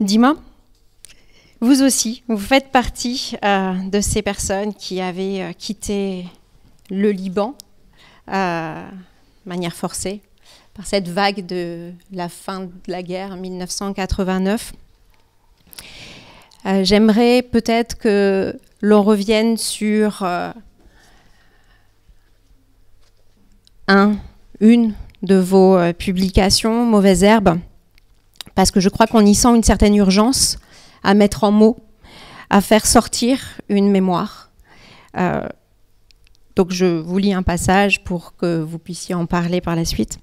Speaker 2: Dima, vous aussi, vous faites partie euh, de ces personnes qui avaient euh, quitté le Liban euh, de manière forcée par cette vague de la fin de la guerre en 1989. J'aimerais peut-être que l'on revienne sur un, une de vos publications, Mauvaise Herbe, parce que je crois qu'on y sent une certaine urgence à mettre en mots, à faire sortir une mémoire. Euh, donc je vous lis un passage pour que vous puissiez en parler par la suite.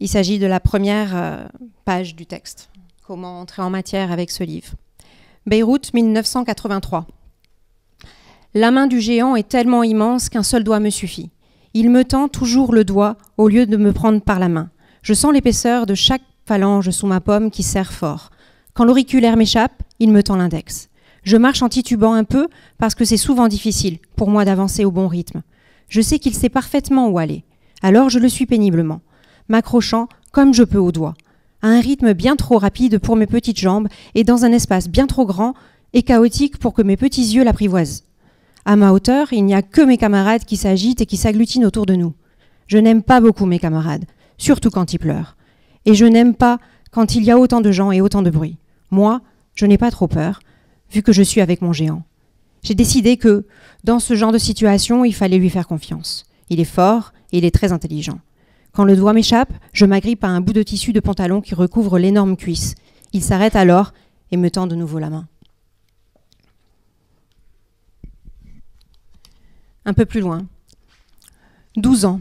Speaker 2: Il s'agit de la première euh, page du texte. Comment entrer en matière avec ce livre. Beyrouth 1983. La main du géant est tellement immense qu'un seul doigt me suffit. Il me tend toujours le doigt au lieu de me prendre par la main. Je sens l'épaisseur de chaque phalange sous ma pomme qui serre fort. Quand l'auriculaire m'échappe, il me tend l'index. Je marche en titubant un peu parce que c'est souvent difficile pour moi d'avancer au bon rythme. Je sais qu'il sait parfaitement où aller. Alors je le suis péniblement, m'accrochant comme je peux au doigt, à un rythme bien trop rapide pour mes petites jambes et dans un espace bien trop grand et chaotique pour que mes petits yeux l'apprivoisent. À ma hauteur, il n'y a que mes camarades qui s'agitent et qui s'agglutinent autour de nous. Je n'aime pas beaucoup mes camarades, surtout quand ils pleurent. Et je n'aime pas quand il y a autant de gens et autant de bruit. Moi, je n'ai pas trop peur, vu que je suis avec mon géant. J'ai décidé que, dans ce genre de situation, il fallait lui faire confiance. Il est fort et il est très intelligent. Quand le doigt m'échappe, je m'agrippe à un bout de tissu de pantalon qui recouvre l'énorme cuisse. Il s'arrête alors et me tend de nouveau la main. un peu plus loin. 12 ans.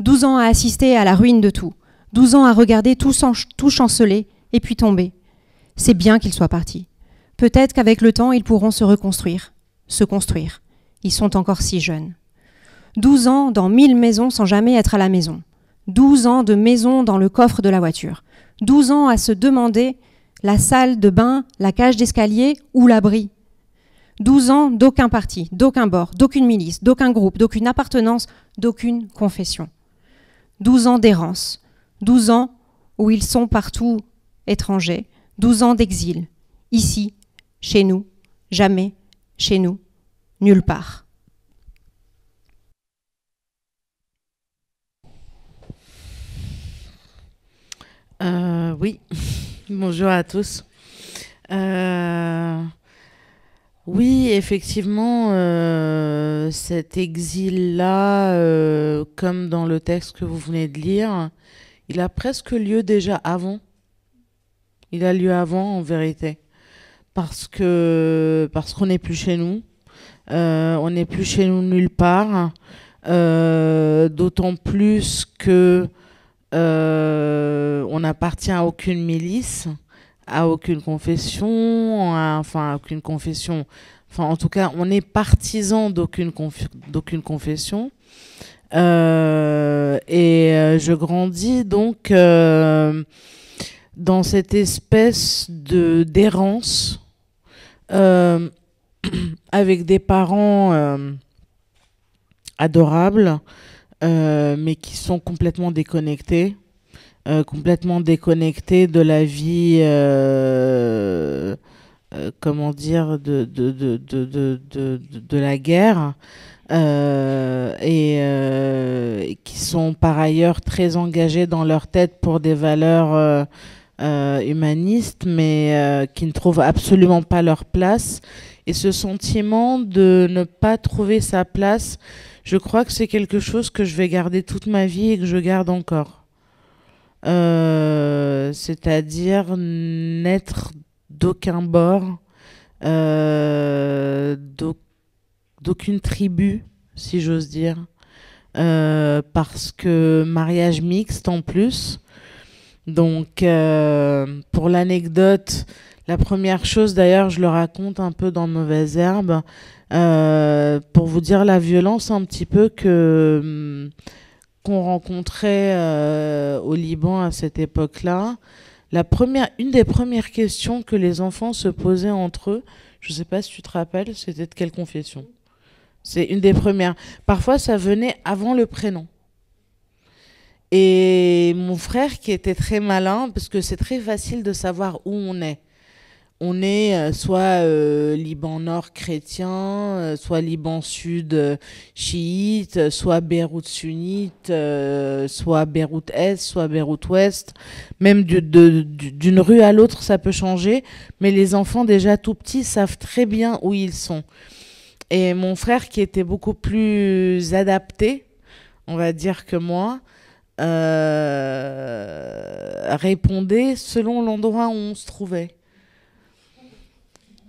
Speaker 2: 12 ans à assister à la ruine de tout. 12 ans à regarder tout, chanceler et puis tomber. C'est bien qu'ils soient partis. Peut-être qu'avec le temps, ils pourront se reconstruire, se construire. Ils sont encore si jeunes. 12 ans dans mille maisons sans jamais être à la maison. 12 ans de maison dans le coffre de la voiture. 12 ans à se demander la salle de bain, la cage d'escalier ou l'abri. 12 ans d'aucun parti, d'aucun bord, d'aucune milice, d'aucun groupe, d'aucune appartenance, d'aucune confession. 12 ans d'errance, 12 ans où ils sont partout étrangers, 12 ans d'exil, ici, chez nous, jamais, chez nous, nulle part.
Speaker 5: Euh, oui, bonjour à tous. Euh, oui, effectivement, euh, cet exil-là, euh, comme dans le texte que vous venez de lire, il a presque lieu déjà avant. Il a lieu avant, en vérité, parce que parce qu'on n'est plus chez nous, euh, on n'est plus chez nous nulle part. D'autant plus que on n'appartient à aucune milice aucune confession, enfin aucune confession. Enfin, en tout cas, on est partisan d'aucune d'aucune confession. Euh, et euh, je grandis donc euh, dans cette espèce de d'errance avec des parents adorables, mais qui sont complètement déconnectés. Euh, complètement déconnecté de la vie, euh, euh, comment dire, de, de, de, de la guerre, euh, et qui sont par ailleurs très engagés dans leur tête pour des valeurs humanistes, mais qui ne trouvent absolument pas leur place. Et ce sentiment de ne pas trouver sa place, je crois que c'est quelque chose que je vais garder toute ma vie et que je garde encore. Euh, c'est-à-dire n'être d'aucun bord, euh, d'aucune tribu, si j'ose dire, euh, parce que mariage mixte en plus. Donc, pour l'anecdote, la première chose, d'ailleurs, je le raconte un peu dans Mauvaise Herbe, pour vous dire la violence un petit peu que hum, qu'on rencontrait euh, au Liban à cette époque-là, la première, une des premières questions que les enfants se posaient entre eux, je ne sais pas si tu te rappelles, c'était de quelle confession C'est une des premières. Parfois, ça venait avant le prénom. Et mon frère, qui était très malin, parce que c'est très facile de savoir où on est, on est euh, soit euh, Liban Nord chrétien, euh, soit Liban Sud chiite, soit Beyrouth sunnite, soit Beyrouth Est, soit Beyrouth Ouest. Même d'une rue à l'autre, ça peut changer, mais les enfants déjà tout petits savent très bien où ils sont. Et mon frère qui était beaucoup plus adapté, on va dire que moi, euh, répondait selon l'endroit où on se trouvait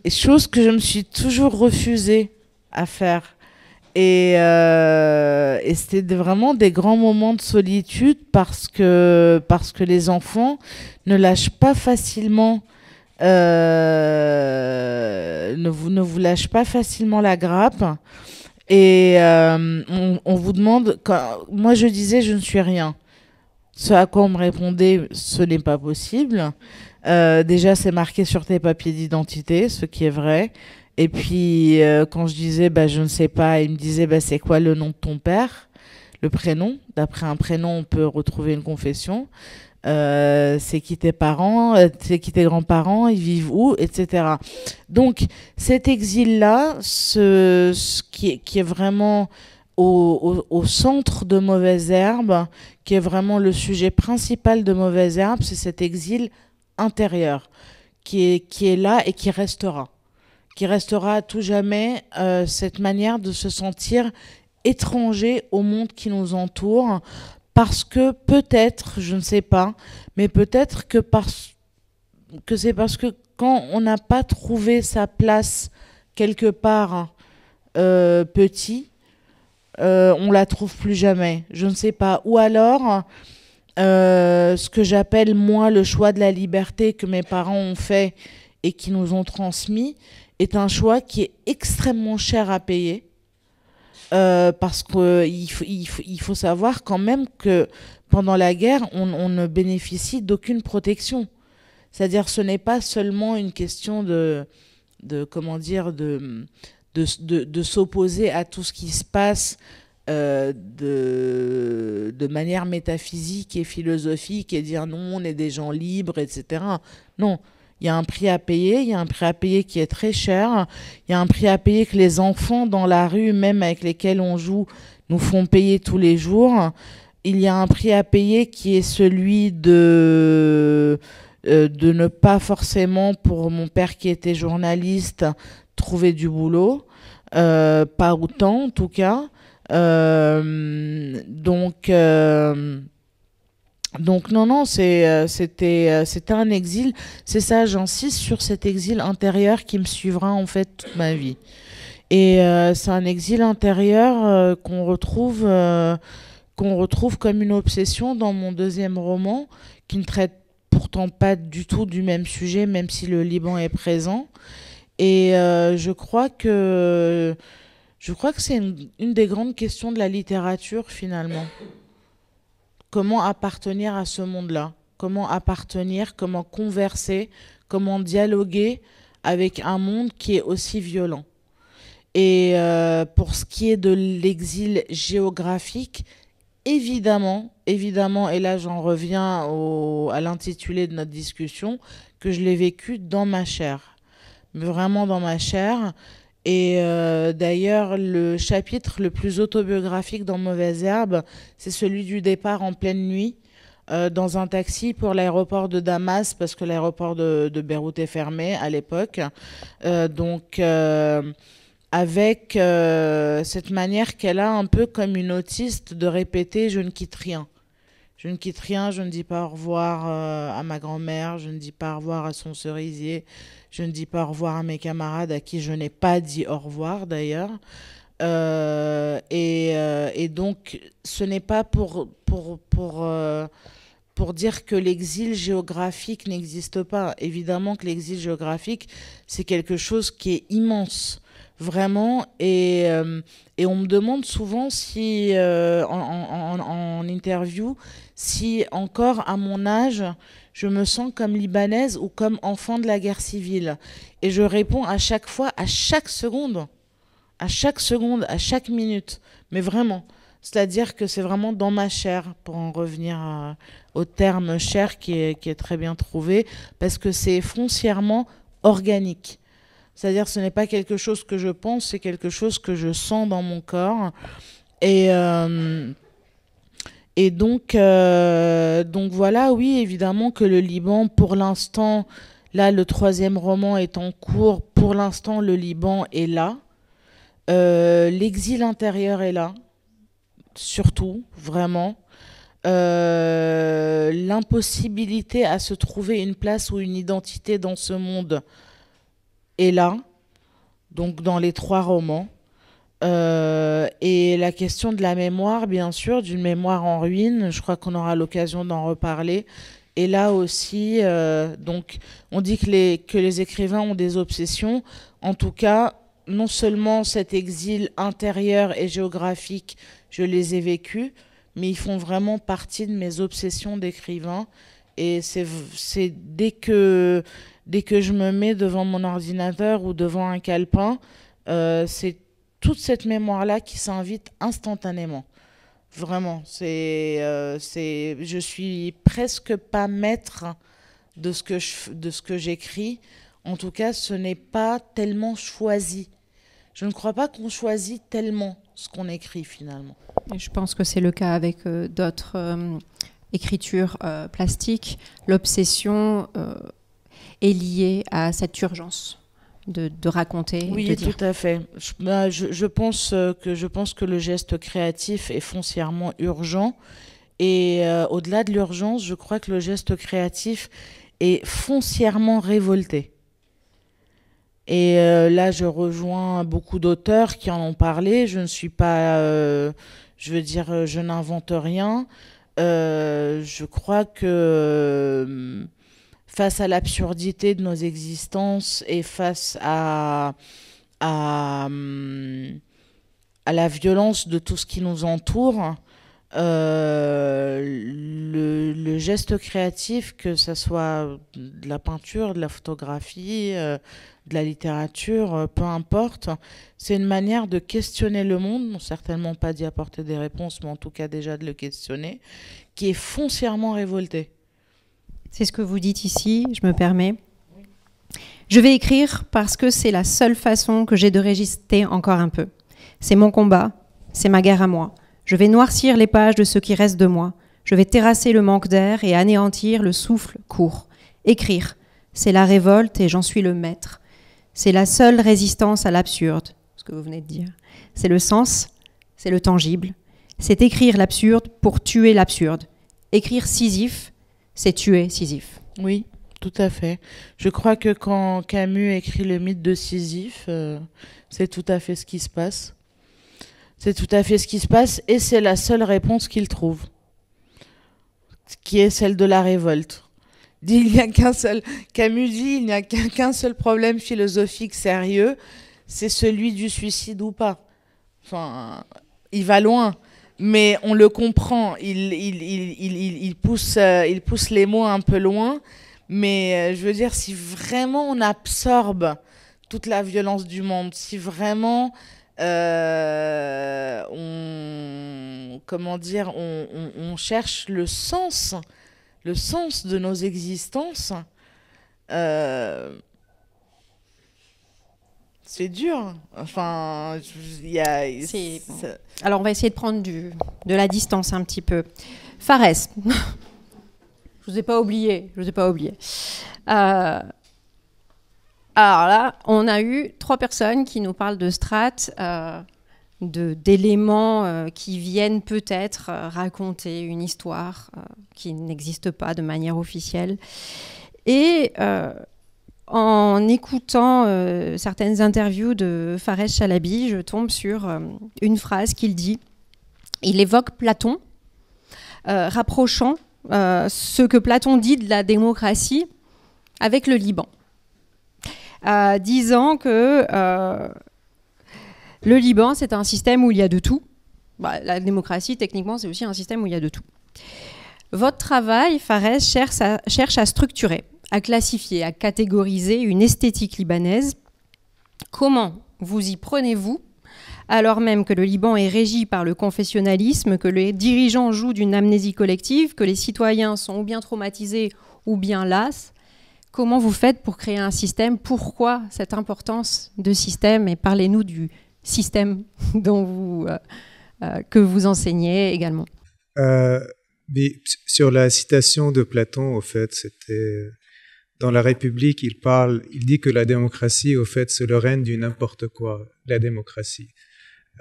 Speaker 5: chose que je me suis toujours refusée à faire. Et, euh, c'était vraiment des grands moments de solitude parce que, parce que les enfants ne lâchent pas facilement, euh, ne, vous, ne vous lâchent pas facilement la grappe. Et euh, on, vous demande, moi je disais je ne suis rien. Ce à quoi on me répondait, ce n'est pas possible. Euh, déjà, c'est marqué sur tes papiers d'identité, ce qui est vrai. Et puis, euh, quand je disais, bah, je ne sais pas, il me disait, bah, c'est quoi le nom de ton père Le prénom. D'après un prénom, on peut retrouver une confession. Euh, c'est qui tes parents, c'est qui tes grands-parents, ils vivent où, etc. Donc, cet exil-là, ce, ce qui, est, qui est vraiment au, au, centre de Mauvaise Herbe, qui est vraiment le sujet principal de Mauvaise Herbe, c'est cet exil intérieur qui est, qui est là et qui restera. Qui restera à tout jamais euh, cette manière de se sentir étranger au monde qui nous entoure. Parce que peut-être, je ne sais pas, mais peut-être que, parce, que c'est parce que quand on n'a pas trouvé sa place quelque part euh, petit, euh, on la trouve plus jamais. Je ne sais pas. Ou alors, euh, ce que j'appelle moi le choix de la liberté que mes parents ont fait et qui nous ont transmis est un choix qui est extrêmement cher à payer. Euh, parce qu'il faut, il faut, savoir quand même que pendant la guerre, on, ne bénéficie d'aucune protection. C'est-à-dire, ce n'est pas seulement une question de, de comment dire, de s'opposer à tout ce qui se passe euh, de, de, manière métaphysique et philosophique et dire non, on est des gens libres, etc. Non, il y a un prix à payer, il y a un prix à payer qui est très cher, il y a un prix à payer que les enfants dans la rue, même avec lesquels on joue, nous font payer tous les jours. Il y a un prix à payer qui est celui de, euh, de ne pas forcément, pour mon père qui était journaliste, trouver du boulot. Euh, pas autant en tout cas. Euh, donc. Euh, donc non, non, euh, c'était un exil. C'est ça, j'insiste sur cet exil intérieur qui me suivra en fait toute ma vie. Et c'est un exil intérieur qu'on retrouve, qu'on retrouve comme une obsession dans mon deuxième roman, qui ne traite pourtant pas du tout du même sujet, même si le Liban est présent. Et je crois que je crois que c'est une, des grandes questions de la littérature finalement. Comment appartenir à ce monde-là Comment appartenir Comment converser Comment dialoguer avec un monde qui est aussi violent Et euh, pour ce qui est de l'exil géographique, évidemment, évidemment, et là j'en reviens à l'intitulé de notre discussion, que je l'ai vécu dans ma chair. vraiment dans ma chair. Et euh, d'ailleurs, le chapitre le plus autobiographique dans Mauvaise Herbe, c'est celui du départ en pleine nuit euh, dans un taxi pour l'aéroport de Damas, parce que l'aéroport de, Beyrouth est fermé à l'époque. Euh, donc, avec cette manière qu'elle a un peu comme une autiste de répéter Je ne quitte rien. Je ne quitte rien, je ne dis pas au revoir euh, à ma grand-mère, je ne dis pas au revoir à son cerisier, je ne dis pas au revoir à mes camarades à qui je n'ai pas dit au revoir d'ailleurs. Euh, et, euh, et, donc, ce n'est pas pour, pour, pour, pour dire que l'exil géographique n'existe pas. Évidemment que l'exil géographique, c'est quelque chose qui est immense vraiment. Et, et, on me demande souvent si, en, en, en, interview, si encore à mon âge, je me sens comme libanaise ou comme enfant de la guerre civile. Et je réponds à chaque fois, à chaque seconde, à chaque seconde, à chaque minute, mais vraiment. C'est-à-dire que c'est vraiment dans ma chair, pour en revenir euh, au terme chair qui est, très bien trouvé, parce que c'est foncièrement organique. C'est-à-dire ce n'est pas quelque chose que je pense, c'est quelque chose que je sens dans mon corps. Et euh, et donc, euh, donc voilà, oui, évidemment que le Liban, pour l'instant, là, le troisième roman est en cours. Pour l'instant, le Liban est là. Euh, l'exil intérieur est là, surtout, vraiment. Euh, l'impossibilité à se trouver une place ou une identité dans ce monde est là, donc dans les trois romans. Euh, et la question de la mémoire, bien sûr, d'une mémoire en ruine, je crois qu'on aura l'occasion d'en reparler. Et là aussi, euh, donc, on dit que les, que les écrivains ont des obsessions. En tout cas, non seulement cet exil intérieur et géographique, je les ai vécus, mais ils font vraiment partie de mes obsessions d'écrivain. Et c'est dès que, dès que je me mets devant mon ordinateur ou devant un calepin, euh, c'est toute cette mémoire-là qui s'invite instantanément. Vraiment, euh, c'est, je suis presque pas maître de ce que je, de ce que j'écris. En tout cas, ce n'est pas tellement choisi. Je ne crois pas qu'on choisit tellement ce qu'on écrit finalement.
Speaker 2: je pense que c'est le cas avec euh, d'autres euh, écritures plastiques. L'obsession est liée à cette urgence de, de raconter. Oui, tout à fait.
Speaker 5: Je, bah, pense euh, que, je pense que le geste créatif est foncièrement urgent. Et euh, au-delà de l'urgence, je crois que le geste créatif est foncièrement révolté. Et euh, là, je rejoins beaucoup d'auteurs qui en ont parlé. Je ne suis pas, je veux dire, je n'invente rien. je crois que face à l'absurdité de nos existences et face à, à, hum, la violence de tout ce qui nous entoure, euh, le, geste créatif, que ce soit de la peinture, de la photographie, euh, de la littérature, euh, peu importe, c'est une manière de questionner le monde, certainement pas d'y apporter des réponses, mais en tout cas déjà de le questionner, qui est foncièrement révolté.
Speaker 2: C'est ce que vous dites ici, je me permets. Je vais écrire parce que c'est la seule façon que j'ai de résister encore un peu. C'est mon combat, c'est ma guerre à moi. Je vais noircir les pages de ce qui reste de moi. Je vais terrasser le manque d'air et anéantir le souffle court. Écrire, c'est la révolte et j'en suis le maître. C'est la seule résistance à l'absurde, ce que vous venez de dire. C'est le sens, c'est le tangible.
Speaker 5: C'est écrire l'absurde pour tuer l'absurde. Écrire Sisyphe, c'est tuer Sisyphe. Oui, tout à fait. Je crois que quand Camus écrit le mythe de Sisyphe, euh, c'est tout à fait ce qui se passe. C'est tout à fait ce qui se passe et c'est la seule réponse qu'il trouve, qui est celle de la révolte. il a qu'un seul, Camus dit, il n'y a qu'un seul problème philosophique sérieux, c'est celui du suicide ou pas. Enfin, il va loin mais on le comprend. Il, il, il, il pousse, euh, il pousse les mots un peu loin. Mais euh, je veux dire, si vraiment on absorbe toute la violence du monde, si vraiment euh, on, comment dire, on, on, cherche le sens, le sens de nos existences, c'est dur. Enfin, il y a. Alors, on va essayer de prendre du,
Speaker 2: de la distance un petit peu. Fares, je
Speaker 5: vous ai pas oublié.
Speaker 2: Je vous ai pas oublié. Euh, alors là, on a eu trois personnes qui nous parlent de strates, euh, d'éléments euh, qui viennent peut-être raconter une histoire qui n'existe pas de manière officielle. Et en écoutant euh, certaines interviews de Fares Chalabi, je tombe sur euh, une phrase qu'il dit. Il évoque Platon, euh, rapprochant ce que Platon dit de la démocratie avec le Liban, disant que le Liban, c'est un système où il y a de tout. Bah, la démocratie, techniquement, c'est aussi un système où il y a de tout. Votre travail, Fares, cherche à structurer à classifier, à catégoriser une esthétique libanaise. Comment vous y prenez-vous alors même que le Liban est régi par le confessionnalisme, que les dirigeants jouent d'une amnésie collective, que les citoyens sont ou bien traumatisés ou bien las. Comment vous faites pour créer un système Pourquoi cette importance de système Et parlez-nous du système euh, euh, que vous enseignez également.
Speaker 6: Euh, sur la citation de Platon, au fait, c'était dans la République, il parle, il dit que la démocratie, au fait, c'est le règne du n'importe quoi, la démocratie.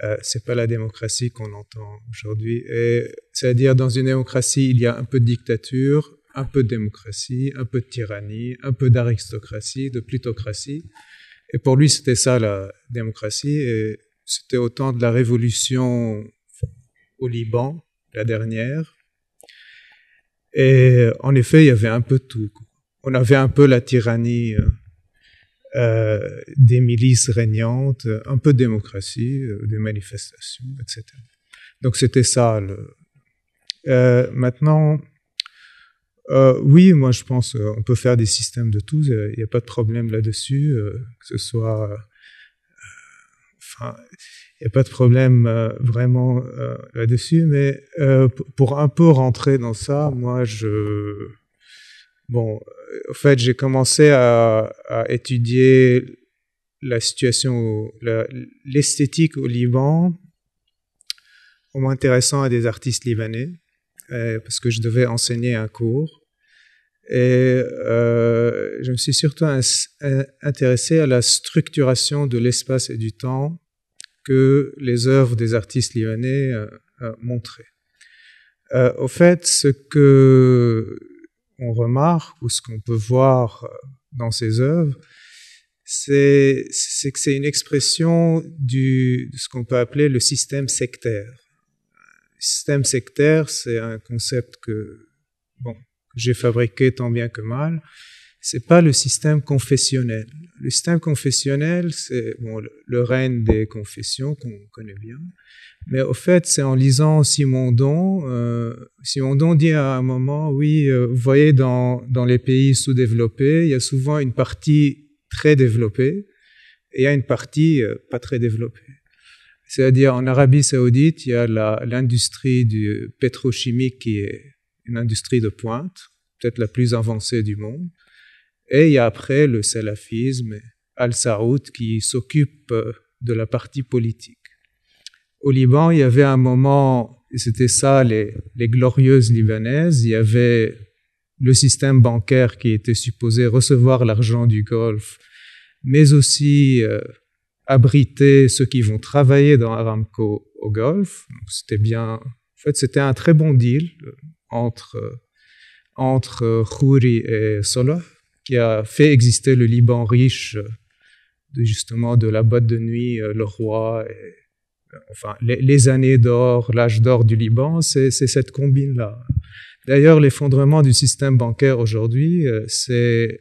Speaker 6: Euh, c'est pas la démocratie qu'on entend aujourd'hui. C'est-à-dire, dans une démocratie, il y a un peu de dictature, un peu de démocratie, un peu de tyrannie, un peu d'aristocratie, de plutocratie. Et pour lui, c'était ça la démocratie. Et c'était au temps de la révolution au Liban, la dernière. Et en effet, il y avait un peu de tout. Quoi on avait un peu la tyrannie euh, euh, des milices régnantes, euh, un peu de démocratie, des manifestations, etc. Donc c'était ça. maintenant, oui, moi je pense qu'on peut faire des systèmes de tous, il n'y a pas de problème là-dessus, que ce soit... Enfin, il n'y a pas de problème vraiment là-dessus, mais pour un peu rentrer dans ça, moi je Bon, en euh, fait, j'ai commencé à, étudier la situation, l'esthétique au Liban en m'intéressant à des artistes libanais, euh, parce que je devais enseigner un cours. Et euh, je me suis surtout intéressé à la structuration de l'espace et du temps que les œuvres des artistes libanais montraient. au fait, ce que remarque ou ce qu'on peut voir euh, dans ses œuvres, c'est que c'est une expression de ce qu'on peut appeler le système sectaire. Le système sectaire, c'est un concept que j'ai fabriqué tant bien que mal, c'est pas le système confessionnel. Le système confessionnel, c'est le règne des confessions qu'on connaît bien. Mais au fait, c'est en lisant Simondon, Simon euh, Simondon dit à un moment, oui, euh, vous voyez, dans, dans les pays sous-développés, il y a souvent une partie très développée et il y a une partie euh, pas très développée. C'est-à-dire, en Arabie saoudite, il y a l'industrie du pétrochimique qui est une industrie de pointe, peut-être la plus avancée du monde. Et il y a après le salafisme, Al-Saoud, qui s'occupe euh, de la partie politique. Au Liban, il y avait un moment, et c'était ça les, glorieuses libanaises, il y avait le système bancaire qui était supposé recevoir l'argent du Golfe, mais aussi euh, abriter ceux qui vont travailler dans Aramco au Golfe. C'était bien, en fait, c'était un très bon deal euh, entre entre Khouri et Sola qui a fait exister le Liban riche, euh, de, justement de la boîte de nuit, euh, le roi, euh, enfin les, années d'or, l'âge d'or du Liban, c'est cette combine-là. D'ailleurs, l'effondrement du système bancaire aujourd'hui, c'est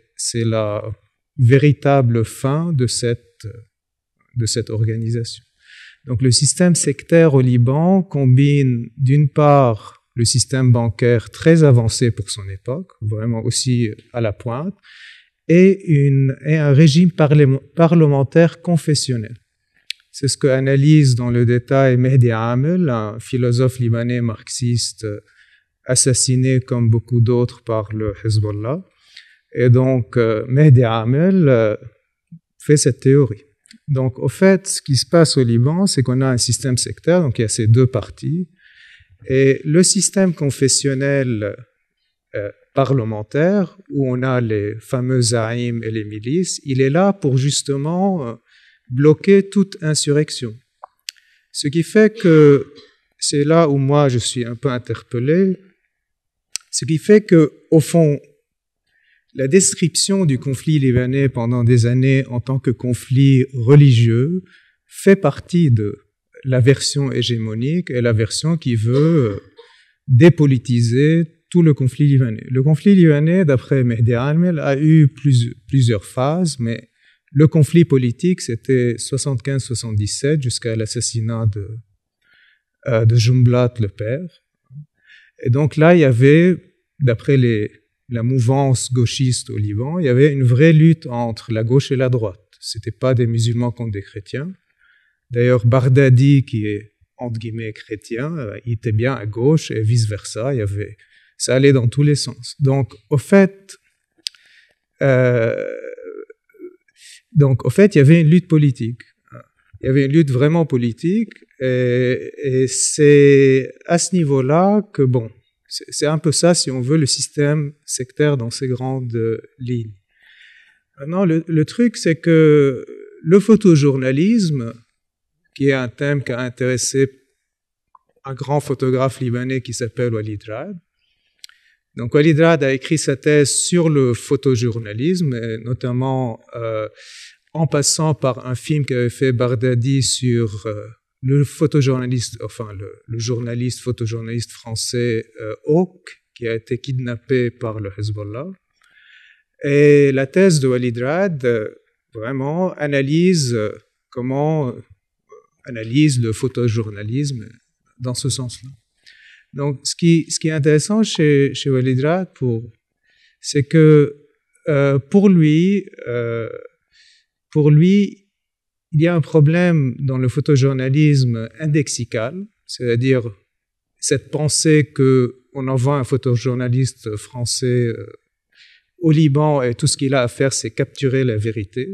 Speaker 6: la véritable fin de cette, de cette organisation. Donc le système sectaire au Liban combine d'une part le système bancaire très avancé pour son époque, vraiment aussi à la pointe, et, un régime parlementaire confessionnel. C'est ce que analyse dans le détail Mehdi Amel, un philosophe libanais marxiste euh, assassiné comme beaucoup d'autres par le Hezbollah. Et donc, euh, Mehdi Amel euh, fait cette théorie. Donc, au fait, ce qui se passe au Liban, c'est qu'on a un système sectaire, donc il y a ces deux parties, et le système confessionnel euh, parlementaire, où on a les fameux Zahim et les milices, il est là pour justement euh, bloquer toute insurrection. Ce qui fait que c'est là où moi je suis un peu interpellé, ce qui fait que au fond la description du conflit libanais pendant des années en tant que conflit religieux fait partie de la version hégémonique est la version qui veut euh, dépolitiser tout le conflit libanais. Le conflit libanais, d'après Mehdi Almel, a eu plusieurs phases, mais le conflit politique, c'était 75-77 jusqu'à l'assassinat de, euh, de Jumblat, le père. Et donc là, il y avait, d'après la mouvance gauchiste au Liban, il y avait une vraie lutte entre la gauche et la droite. Ce n'était pas des musulmans contre des chrétiens. D'ailleurs, Bardadi, qui est entre guillemets chrétien, euh, il était bien à gauche et vice-versa. Il y avait, ça allait dans tous les sens. Donc, au fait, euh, donc, au fait, il y avait une lutte politique. Il y avait une lutte vraiment politique, et, c'est à ce niveau-là que, bon, c'est un peu ça, si on veut, le système sectaire dans ses grandes lignes. Maintenant, le truc, c'est que le photojournalisme, qui est un thème qui a intéressé un grand photographe libanais qui s'appelle Walid Rad. Donc Walid Rad a écrit sa thèse sur le photojournalisme, notamment euh, en passant par un film qu'avait fait Bardadi sur euh, le photojournaliste, enfin le, journaliste photojournaliste français euh, qui a été kidnappé par le Hezbollah. Et la thèse de Walid Rad vraiment, analyse comment analyse le photojournalisme dans ce sens-là. Donc, ce qui, ce qui, est intéressant chez, chez pour c'est que euh, pour lui, euh, pour lui, il y a un problème dans le photojournalisme indexical, c'est-à-dire cette pensée que on envoie un photojournaliste français euh, au Liban et tout ce qu'il a à faire, c'est capturer la vérité.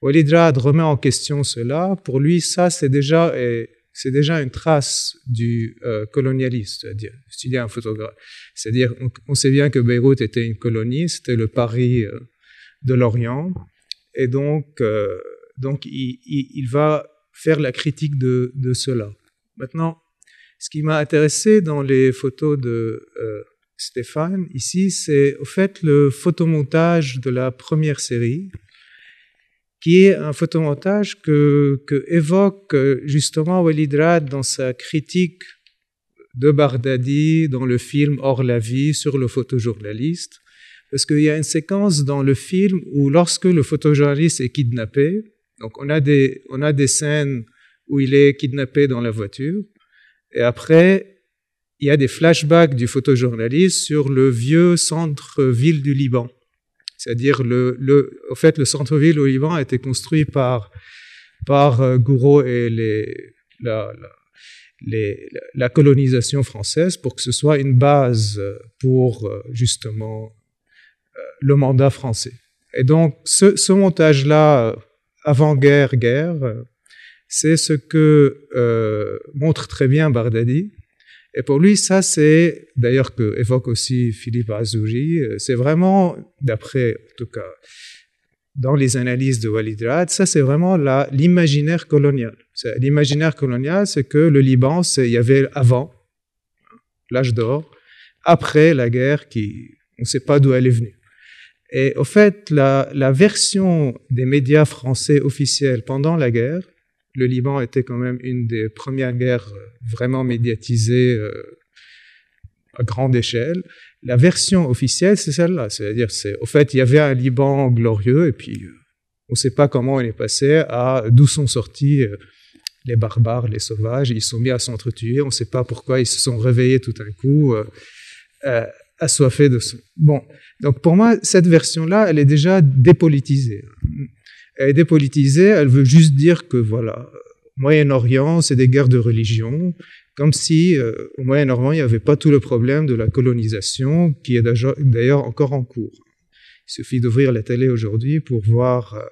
Speaker 6: Walid Rad remet en question cela. Pour lui, ça, c'est déjà, une trace du euh, colonialisme, c'est-à-dire, un photographe. C'est-à-dire, on, sait bien que Beyrouth était une colonie, c'était le Paris euh, de l'Orient. Et donc, euh, donc il, va faire la critique de, de cela. Maintenant, ce qui m'a intéressé dans les photos de Stéphane, ici, c'est au fait le photomontage de la première série qui est un photomontage que, que évoque euh, justement Walid Rad dans sa critique de Bardadi dans le film Hors la vie sur le photojournaliste. Parce qu'il y a une séquence dans le film où lorsque le photojournaliste est kidnappé, donc on a des, on a des scènes où il est kidnappé dans la voiture, et après, il y a des flashbacks du photojournaliste sur le vieux centre-ville du Liban. C'est-à-dire, le, le, au fait, le centre-ville au Liban a été construit par, par euh, Gouraud et les, la, la, la, colonisation française pour que ce soit une base euh, pour euh, justement le mandat français. Et donc, ce, ce montage-là, avant-guerre, guerre, c'est ce que montre très bien Bardadi, et pour lui, ça, c'est d'ailleurs qu'évoque aussi Philippe Azouji, euh, c'est vraiment, d'après en tout cas, dans les analyses de Walid Raad, ça c'est vraiment l'imaginaire colonial. L'imaginaire colonial, c'est que le Liban, il y avait avant l'âge d'or, après la guerre qui, on ne sait pas d'où elle est venue. Et au fait, la version des médias français officiels pendant la guerre, le Liban était quand même une des premières guerres euh, vraiment médiatisées euh, à grande échelle. La version officielle, c'est celle-là. C'est-à-dire, c'est, au fait, il y avait un Liban glorieux, et puis euh, on ne sait pas comment il est passé à d'où sont sortis les barbares, les sauvages. Ils sont mis à s'entretuer. On ne sait pas pourquoi ils se sont réveillés tout d'un coup, assoiffés de Bon. Donc, pour moi, cette version-là, elle est déjà dépolitisée. Elle est dépolitisée, elle veut juste dire que voilà, Moyen-Orient, c'est des guerres de religion, comme si euh, au Moyen-Orient, il n'y avait pas tout le problème de la colonisation qui est d'ailleurs encore en cours. Il suffit d'ouvrir la télé aujourd'hui pour voir euh,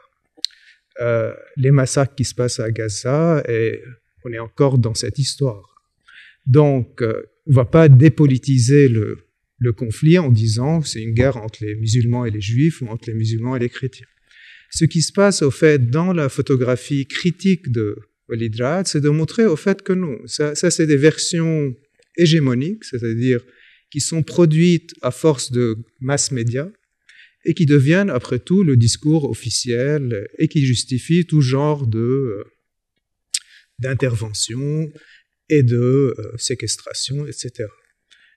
Speaker 6: euh, les massacres qui se passent à Gaza et on est encore dans cette histoire. Donc, on ne va pas dépolitiser le, le conflit en disant c'est une guerre entre les musulmans et les juifs ou entre les musulmans et les chrétiens. Ce qui se passe au fait dans la photographie critique de Walid c'est de montrer au fait que non, ça, c'est des versions hégémoniques, c'est-à-dire qui sont produites à force de masse média et qui deviennent après tout le discours officiel et qui justifient tout genre de euh, d'intervention et de euh, séquestration, etc.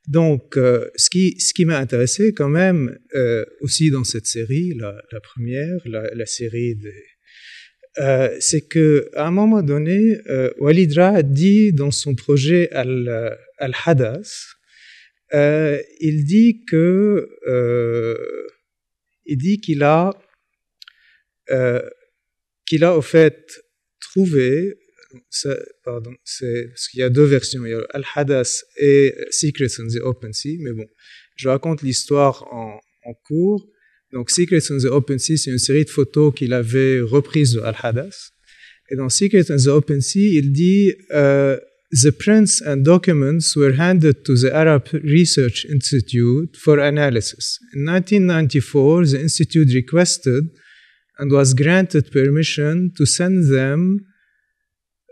Speaker 6: Donc, euh, ce qui, m'a intéressé quand même euh, aussi dans cette série, la, première, la, série euh, c'est que à un moment donné, Walid Ra dit dans son projet Al, Al Hadas, il dit que il dit qu'il a qu'il a au fait trouvé ça, pardon, parce qu'il y a deux versions. Il y a Al-Hadas et Secrets in the Open Sea. Mais bon, je raconte l'histoire en, cours. Donc, Secrets in the Open Sea, c'est une série de photos qu'il avait reprises de Al-Hadas. Et dans Secrets in the Open Sea, il dit euh, The prints and documents were handed to the Arab Research Institute for analysis. In 1994, the institute requested and was granted permission to send them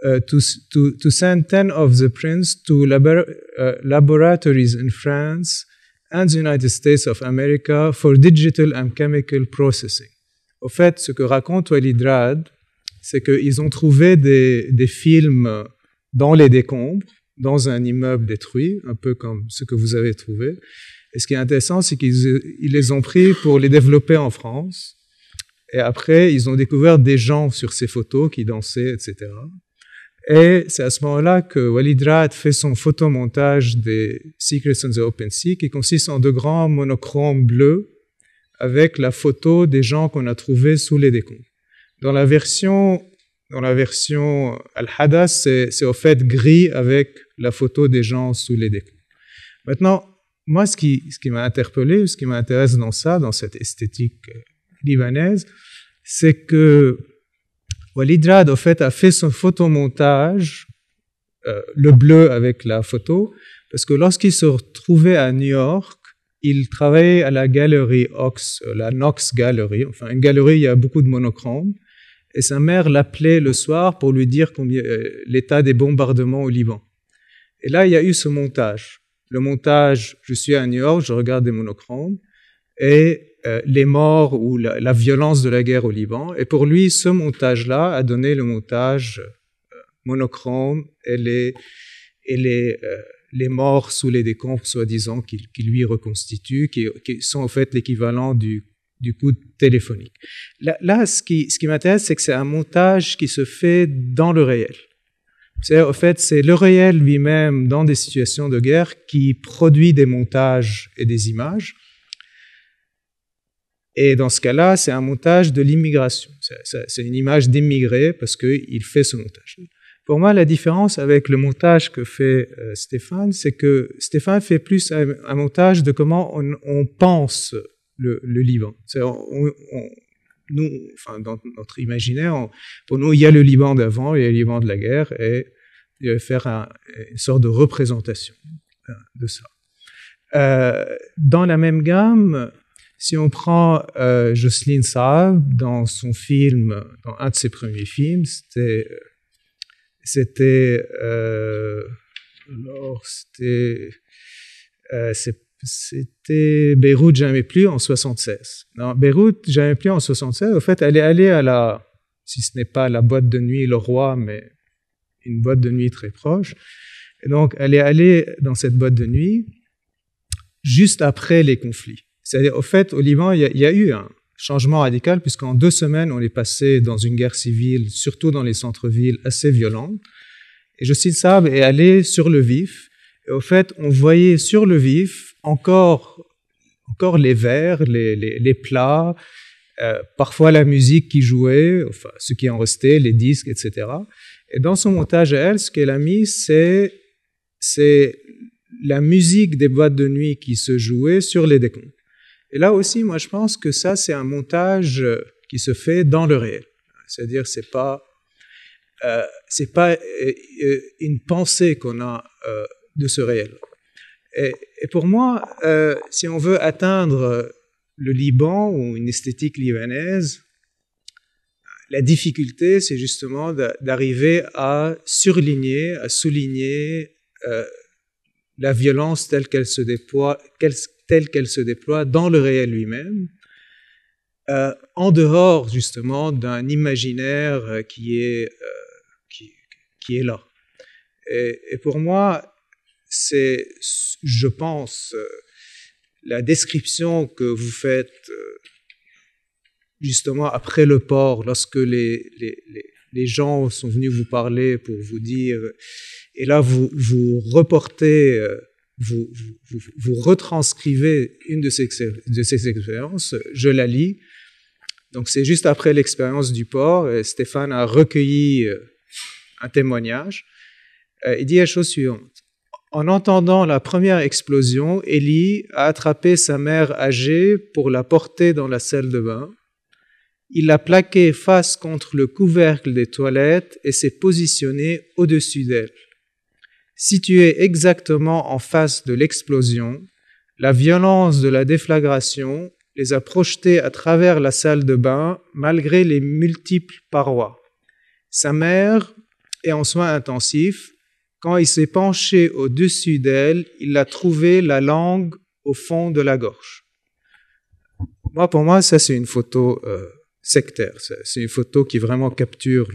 Speaker 6: euh, to, send 10 of the prints to uh, laboratories in France and the United States of America for digital and chemical processing. Au fait, ce que raconte Walid Rad, c'est qu'ils ont trouvé des films dans les décombres, dans un immeuble détruit, un peu comme ce que vous avez trouvé. Et ce qui est intéressant, c'est qu'ils les ont pris pour les développer en France. Et après, ils ont découvert des gens sur ces photos qui dansaient, etc. Et c'est à ce moment-là que Walid Raad fait son photomontage des Secrets on the Open Sea, qui consiste en deux grands monochromes bleus avec la photo des gens qu'on a trouvés sous les décombres. Dans la version, dans la version Al-Hadas, c'est au fait gris avec la photo des gens sous les décombres. Maintenant, moi, ce qui, ce qui m'a interpellé, ce qui m'intéresse dans ça, dans cette esthétique euh, libanaise, c'est que Walid Rad, fait, a fait son photomontage, euh, le bleu avec la photo, parce que lorsqu'il se retrouvait à New York, il travaillait à la galerie Ox, euh, la Knox Gallery, enfin une galerie, il y a beaucoup de monochromes, et sa mère l'appelait le soir pour lui dire combien, euh, l'état des bombardements au Liban. Et là, il y a eu ce montage. Le montage, je suis à New York, je regarde des monochromes, et euh, les morts ou la, violence de la guerre au Liban. Et pour lui, ce montage-là a donné le montage euh, monochrome et les, et les, euh, les morts sous les décombres, soi-disant, qui, qui, lui reconstituent, qui, sont en fait l'équivalent du, du coup téléphonique. Là, là ce qui, ce qui m'intéresse, c'est que c'est un montage qui se fait dans le réel. C'est, au fait, c'est le réel lui-même dans des situations de guerre qui produit des montages et des images. Et dans ce cas-là, c'est un montage de l'immigration. C'est une image d'immigré, parce qu'il fait ce montage. Pour moi, la différence avec le montage que fait euh, Stéphane, c'est que Stéphane fait plus un, montage de comment on, pense le, Liban. nous, dans notre imaginaire, pour nous, il y a le Liban d'avant, il y a le Liban de la guerre, et, va faire un, une sorte de représentation hein, de ça. Euh, dans la même gamme, si on prend euh, Jocelyne Saab dans son film, dans un de ses premiers films, c'était. C'était. Euh, alors, c'était. Euh, c'était Beyrouth jamais plus en 76. Non, Beyrouth jamais plus en 76. En fait, elle est allée à la, si ce n'est pas la boîte de nuit Le Roi, mais une boîte de nuit très proche. Et donc, elle est allée dans cette boîte de nuit juste après les conflits. C'est-à-dire, au fait, au Liban, il y, a, eu un changement radical, puisqu'en deux semaines, on est passé dans une guerre civile, surtout dans les centres-villes, assez violente. Et je Saab est allée sur le vif. Et au fait, on voyait sur le vif encore, encore les verres, les, les, les plats, euh, parfois la musique qui jouait, enfin, ce qui en restait, les disques, etc. Et dans son montage à elle, ce qu'elle a mis, c'est, c'est la musique des boîtes de nuit qui se jouait sur les décomptes. Et là aussi, moi, je pense que ça, c'est un montage euh, qui se fait dans le réel. C'est-à-dire, c'est pas, euh, c'est pas euh, une pensée qu'on a de ce réel. Et, pour moi, si on veut atteindre le Liban ou une esthétique libanaise, la difficulté, c'est justement d'arriver à surligner, à souligner la violence telle qu'elle se déploie, telle qu'elle se déploie dans le réel lui-même, euh, en dehors justement d'un imaginaire euh, qui, est, euh, qui, est là. Et, pour moi, c'est, je pense, la description que vous faites justement après le port, lorsque les, les, les, les, gens sont venus vous parler pour vous dire, et là vous, vous reportez vous, retranscrivez une de ces, expériences, je la lis. Donc c'est juste après l'expérience du port, Stéphane a recueilli euh, un témoignage. Euh, il dit la chose suivante. En entendant la première explosion, Ellie a attrapé sa mère âgée pour la porter dans la salle de bain. Il l'a plaquée face contre le couvercle des toilettes et s'est positionné au-dessus d'elle. Situé exactement en face de l'explosion, la violence de la déflagration les a projetés à travers la salle de bain malgré les multiples parois. Sa mère est en soins intensifs. Quand il s'est penché au-dessus d'elle, il a trouvé la langue au fond de la gorge. Moi, pour moi, ça, c'est une photo euh, sectaire. C'est une photo qui vraiment capture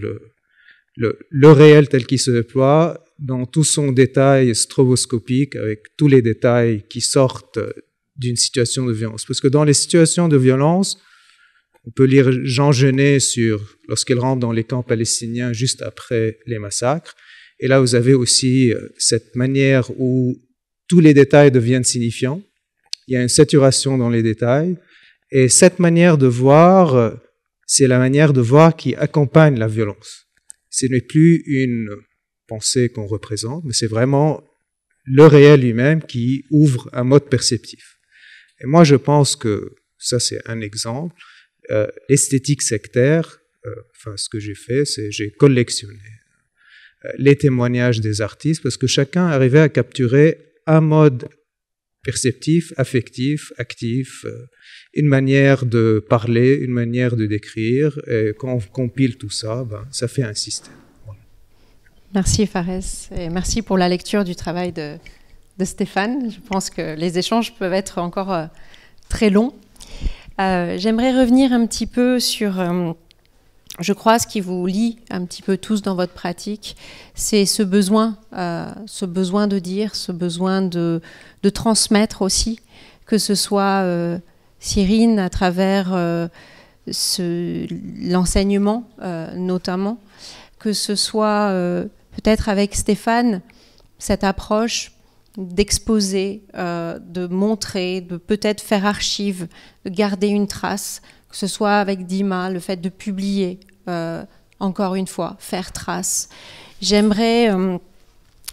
Speaker 6: le réel tel qu'il se déploie dans tout son détail stroboscopique, avec tous les détails qui sortent d'une situation de violence. Parce que dans les situations de violence, on peut lire Jean Genet sur lorsqu'il rentre dans les camps palestiniens juste après les massacres. Et là, vous avez aussi euh, cette manière où tous les détails deviennent signifiants. Il y a une saturation dans les détails. Et cette manière de voir, euh, c'est la manière de voir qui accompagne la violence. Ce n'est plus une qu'on représente, mais c'est vraiment le réel lui-même qui ouvre un mode perceptif. Et moi, je pense que, ça c'est un exemple, euh, esthétique sectaire, euh, enfin ce que j'ai fait, c'est j'ai collectionné euh, les témoignages des artistes, parce que chacun arrivait à capturer un mode perceptif, affectif, actif, une manière de parler, une manière de décrire, et quand on compile tout ça, ben, ça fait un système.
Speaker 2: Merci Fares et merci pour la lecture du travail de, Stéphane. Je pense que les échanges peuvent être encore euh, très longs. Euh, j'aimerais revenir un petit peu sur, euh, je crois, ce qui vous lie un petit peu tous dans votre pratique, c'est ce besoin, ce besoin de dire, ce besoin de, transmettre aussi, que ce soit Cyrine à travers l'enseignement notamment que ce soit peut-être avec Stéphane, cette approche d'exposer, euh, de montrer, de peut-être faire archive, de garder une trace, que ce soit avec Dima, le fait de publier, euh, encore une fois, faire trace. J'aimerais, euh,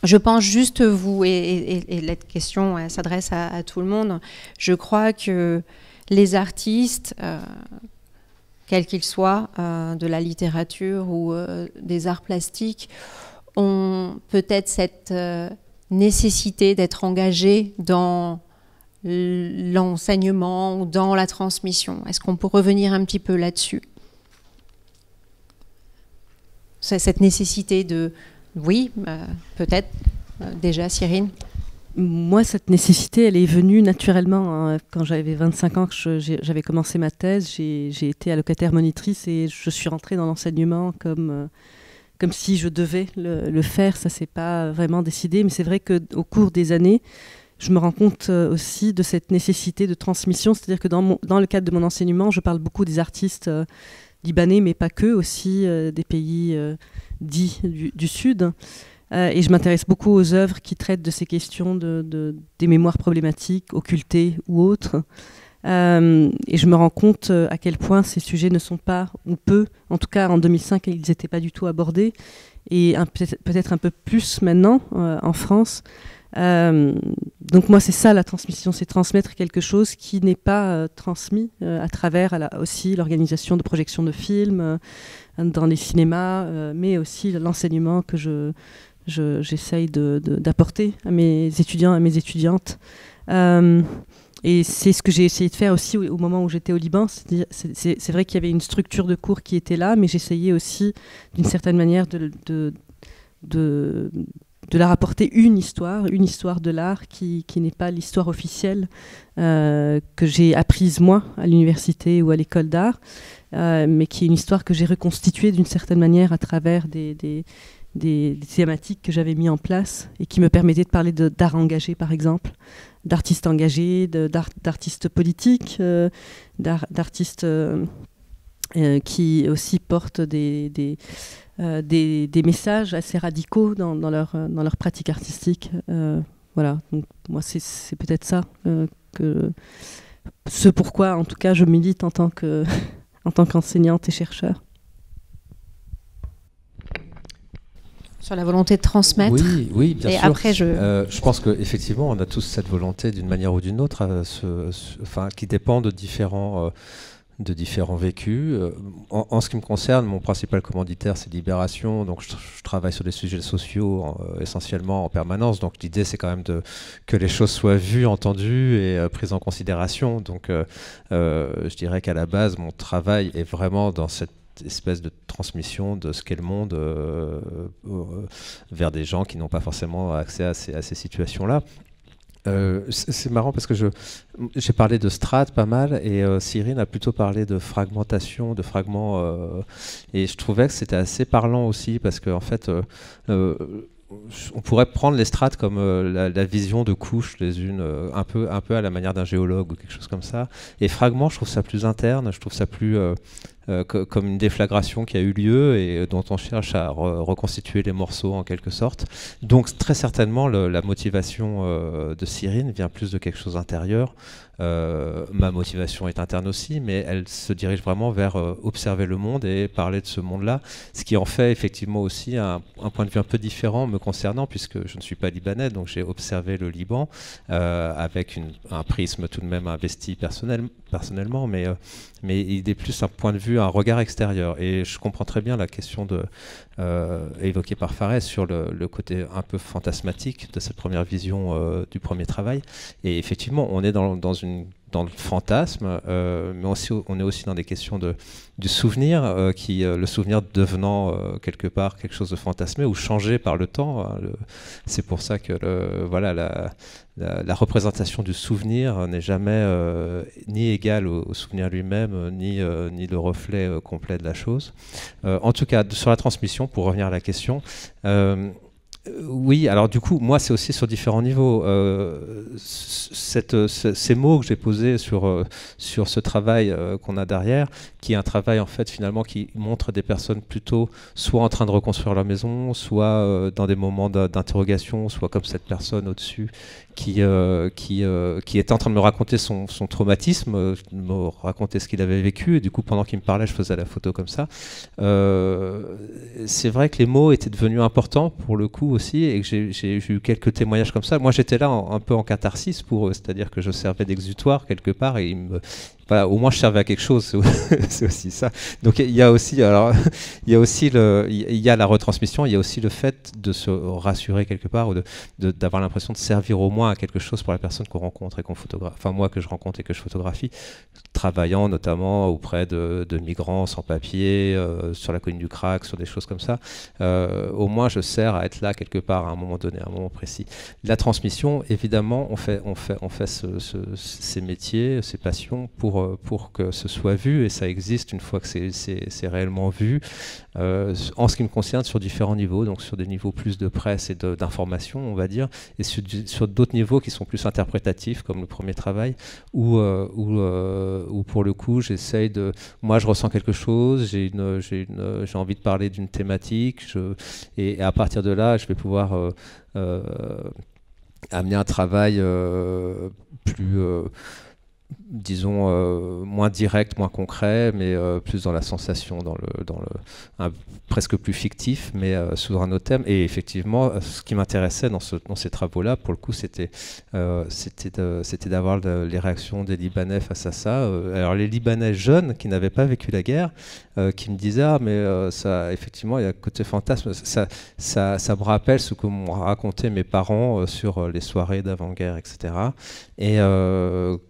Speaker 2: je pense juste vous, et, et, la question s'adresse à, tout le monde, je crois que les artistes, quels qu'ils soient, de la littérature ou des arts plastiques, peut-être cette euh, nécessité d'être engagé dans l'enseignement ou dans la transmission. Est-ce qu'on peut revenir un petit peu là-dessus Cette
Speaker 4: nécessité de... Oui, euh, peut-être euh, déjà, Cyrine moi, cette nécessité, elle est venue naturellement. Hein. Quand j'avais 25 ans, j'avais commencé ma thèse, j'ai été allocataire monitrice et je suis rentrée dans l'enseignement comme comme si je devais le, faire. Ça, c'est pas vraiment décidé, mais c'est vrai qu'au cours des années, je me rends compte euh, aussi de cette nécessité de transmission. C'est-à-dire que dans, le cadre de mon enseignement, je parle beaucoup des artistes euh, libanais, mais pas que, aussi euh, des pays dits du, Sud. et je m'intéresse beaucoup aux œuvres qui traitent de ces questions des mémoires problématiques, occultées ou autres. Euh, et je me rends compte euh, à quel point ces sujets ne sont pas, ou peu, en tout cas en 2005, ils n'étaient pas du tout abordés, et peut-être un peu plus maintenant euh, en France. donc moi, c'est ça la transmission, c'est transmettre quelque chose qui n'est pas transmis à travers aussi l'organisation de projections de films dans les cinémas, mais aussi l'enseignement que je, j'essaye d'apporter à mes étudiants, à mes étudiantes. Et c'est ce que j'ai essayé de faire aussi au, moment où j'étais au Liban. C'est vrai qu'il y avait une structure de cours qui était là, mais j'essayais aussi, d'une certaine manière, de, de, la rapporter une histoire, une histoire de l'art qui, n'est pas l'histoire officielle euh, que j'ai apprise moi à l'université ou à l'école d'art, euh, mais qui est une histoire que j'ai reconstituée d'une certaine manière à travers des, thématiques que j'avais mis en place et qui me permettaient de parler d'art engagé, par exemple, d'artistes engagés, d'artistes politiques, euh, d'artistes euh, euh, qui aussi portent des, messages assez radicaux dans, leur, dans pratique artistique. voilà, moi c'est peut-être ça que ce pourquoi en tout cas je milite en tant que en tant qu'enseignante et chercheur. Sur la volonté de transmettre. Oui, oui bien sûr. Après, je...
Speaker 3: Euh, je pense qu'effectivement, on a tous cette volonté d'une manière ou d'une autre, ce, qui dépend de différents, euh, de différents vécus. Euh, en, ce qui me concerne, mon principal commanditaire, c'est Libération. Donc, je, travaille sur des sujets sociaux essentiellement en permanence. Donc, l'idée, c'est quand même de, que les choses soient vues, entendues et prises en considération. Donc, je dirais qu'à la base, mon travail est vraiment dans cette espèce de transmission de ce qu'est le monde euh, euh, vers des gens qui n'ont pas forcément accès à ces, situations-là. Euh, c'est marrant parce que j'ai parlé de strates pas mal et Cyrine a plutôt parlé de fragmentation, de fragments. et je trouvais que c'était assez parlant aussi parce qu'en en fait, on pourrait prendre les strates comme la, vision de couches les unes, un, peu, un peu à la manière d'un géologue ou quelque chose comme ça. Et fragments, je trouve ça plus interne, je trouve ça plus, euh, comme une déflagration qui a eu lieu et dont on cherche à reconstituer les morceaux en quelque sorte. Donc très certainement, la motivation euh, de Cyrine vient plus de quelque chose d'intérieur, euh, ma motivation est interne aussi, mais elle se dirige vraiment vers euh, observer le monde et parler de ce monde-là, ce qui en fait effectivement aussi un, point de vue un peu différent me concernant, puisque je ne suis pas libanais, donc j'ai observé le Liban euh, avec un prisme tout de même investi personnellement, mais, mais il est plus un point de vue, un regard extérieur. Et je comprends très bien la question de, euh, évoqué par Fares sur le, côté un peu fantasmatique de cette première vision euh, du premier travail. Et effectivement, on est dans, une dans le fantasme, euh, mais aussi, on est aussi dans des questions de, du souvenir, qui, le souvenir devenant quelque part quelque chose de fantasmé ou changé par le temps. Hein, c'est pour ça que le, voilà, la, la, représentation du souvenir n'est jamais euh, ni égale au, souvenir lui-même, euh, ni, euh, ni le reflet complet de la chose. en tout cas, sur la transmission, pour revenir à la question, oui, alors du coup, moi, c'est aussi sur différents niveaux. ces mots que j'ai posés sur, sur ce travail qu'on a derrière, qui est un travail en fait finalement qui montre des personnes plutôt soit en train de reconstruire leur maison, soit euh, dans des moments d'interrogation, soit comme cette personne au-dessus qui, euh, qui, euh, qui était en train de me raconter son, son traumatisme, me raconter ce qu'il avait vécu, et du coup pendant qu'il me parlait je faisais la photo comme ça. C'est vrai que les mots étaient devenus importants pour le coup aussi, et que j'ai eu quelques témoignages comme ça. Moi j'étais là un peu en catharsis pour eux, c'est-à-dire que je servais d'exutoire quelque part et ils me, au moins je servais à quelque chose, c'est aussi ça. Donc il y a aussi, alors, il y a aussi le, il y a la retransmission, il y a aussi le fait de se rassurer quelque part ou d'avoir l'impression de servir au moins à quelque chose pour la personne qu'on rencontre et qu'on photographie, enfin moi que je rencontre et que je photographie, travaillant notamment auprès de, de migrants sans papier, euh, sur la colline du crack, sur des choses comme ça. Euh, au moins je sers à être là quelque part à un moment donné, à un moment précis. La transmission, évidemment, on fait, on fait, on fait ces métiers, ces passions pour euh, pour, que ce soit vu, et ça existe une fois que c'est réellement vu, euh, en ce qui me concerne, sur différents niveaux, donc sur des niveaux plus de presse et d'information, on va dire, et sur, d'autres niveaux qui sont plus interprétatifs, comme le premier travail, où, euh, où, pour le coup, j'essaye de... Moi, je ressens quelque chose, j'ai une, une, envie de parler d'une thématique, et, à partir de là, je vais pouvoir amener un travail plus disons, euh, moins direct, moins concret, mais euh, plus dans la sensation, dans le, dans le presque plus fictif, mais sous un autre thème. Et effectivement, euh, ce qui m'intéressait dans, ce, ces travaux-là, pour le coup, c'était d'avoir les réactions des Libanais face à ça. Alors les Libanais jeunes qui n'avaient pas vécu la guerre, qui me disaient ah mais ça, effectivement, il y a côté fantasme. Ça, ça, me rappelle ce que m'ont raconté mes parents sur les soirées d'avant-guerre, etc. Et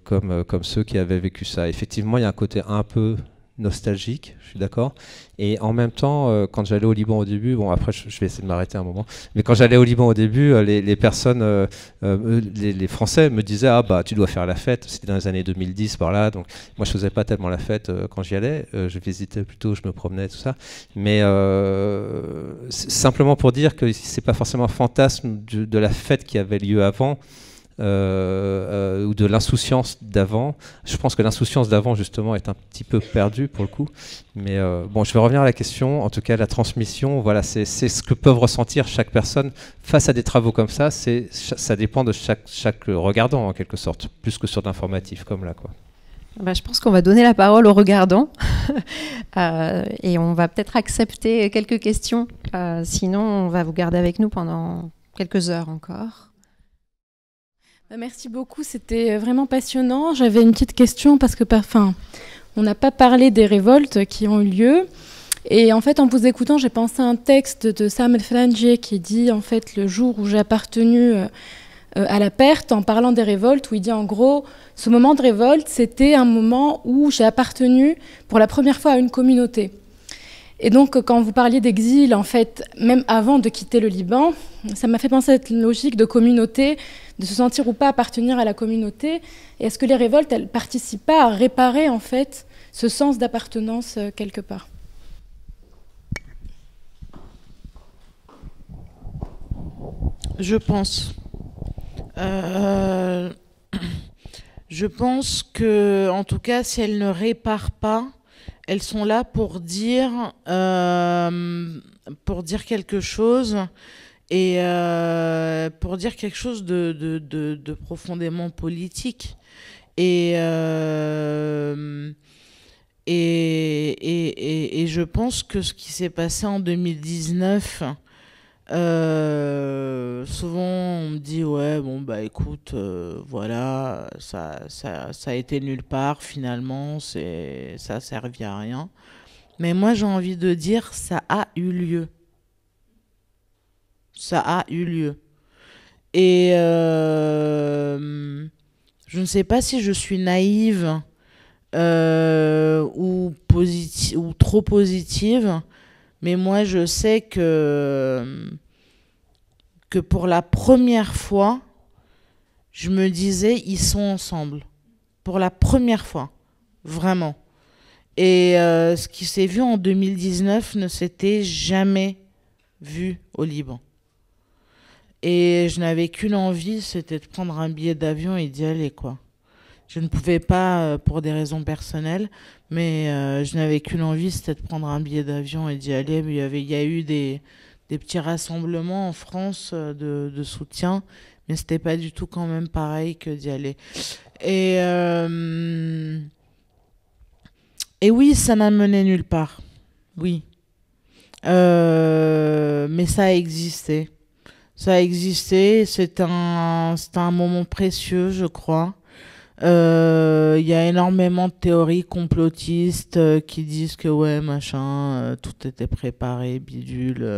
Speaker 3: comme comme ceux qui avaient vécu ça. Effectivement, il y a un côté un peu nostalgique, je suis d'accord. Et en même temps, euh, quand j'allais au Liban au début, bon après je, vais essayer de m'arrêter un moment, mais quand j'allais au Liban au début, euh, les, personnes, euh, les, Français me disaient ah bah tu dois faire la fête. C'était dans les années 2010 par là, donc moi je faisais pas tellement la fête quand j'y allais. je visitais plutôt, je me promenais tout ça. Mais simplement pour dire que c'est pas forcément un fantasme de, de la fête qui avait lieu avant. Euh, euh, ou de l'insouciance d'avant. Je pense que l'insouciance d'avant, justement, est un petit peu perdue pour le coup. Mais euh, bon, je vais revenir à la question. En tout cas, la transmission, voilà, c'est ce que peuvent ressentir chaque personne face à des travaux comme ça. Ça dépend de chaque, regardant, en quelque sorte, plus que sur d'informatifs comme là. Quoi.
Speaker 2: Bah, je pense qu'on va donner la parole aux regardants et on va peut-être accepter quelques questions. sinon, on va vous garder avec nous pendant quelques heures encore.
Speaker 4: Bah, merci beaucoup, c'était euh, vraiment passionnant. J'avais une petite question parce que, enfin, on n'a pas parlé des révoltes qui ont eu lieu. Et en fait, en vous écoutant, j'ai pensé à un texte de Samuel Frangier qui dit, en fait, le jour où j'ai appartenu euh, euh, à la perte, en parlant des révoltes, où il dit en gros, ce moment de révolte, c'était un moment où j'ai appartenu pour la première fois à une communauté. Et donc, quand vous parliez d'exil, en fait, même avant de quitter le Liban, ça m'a fait penser à cette logique de communauté, de se sentir ou pas appartenir à la communauté. Et est-ce que les révoltes, elles participent pas à réparer, en fait, ce sens d'appartenance euh, quelque part
Speaker 5: Je pense. Euh, je pense que, en tout cas, si elle ne répare pas, elles sont là pour dire, euh, pour dire quelque chose et euh, pour dire quelque chose de, profondément politique. Euh, et, et, je pense que ce qui s'est passé en 2019 euh, souvent, on me dit ouais, bon bah écoute, euh, voilà, ça, a été nulle part finalement, c'est, ça servit à rien. Mais moi, j'ai envie de dire, ça a eu lieu. Ça a eu lieu. Et euh, je ne sais pas si je suis naïve ou, ou trop positive mais moi, je sais que, que pour la première fois, je me disais, ils sont ensemble. Pour la première fois, vraiment. Et euh, ce qui s'est vu en 2019 ne s'était jamais vu au Liban. Et je n'avais qu'une envie, c'était de prendre un billet d'avion et d'y aller, quoi. Je ne pouvais pas euh, pour des raisons personnelles, mais euh, je n'avais qu'une envie, c'était de prendre un billet d'avion et d'y aller. Mais il, y avait, il y a eu des, des petits rassemblements en France euh, de, de soutien, mais c'était pas du tout quand même pareil que d'y aller. Et, et oui, ça n'a mené nulle part. Oui. Euh, mais ça a existé. Ça a existé. C'est un, un moment précieux, je crois. Il euh, y a énormément de théories complotistes euh, qui disent que ouais, machin, euh, tout était préparé, bidule.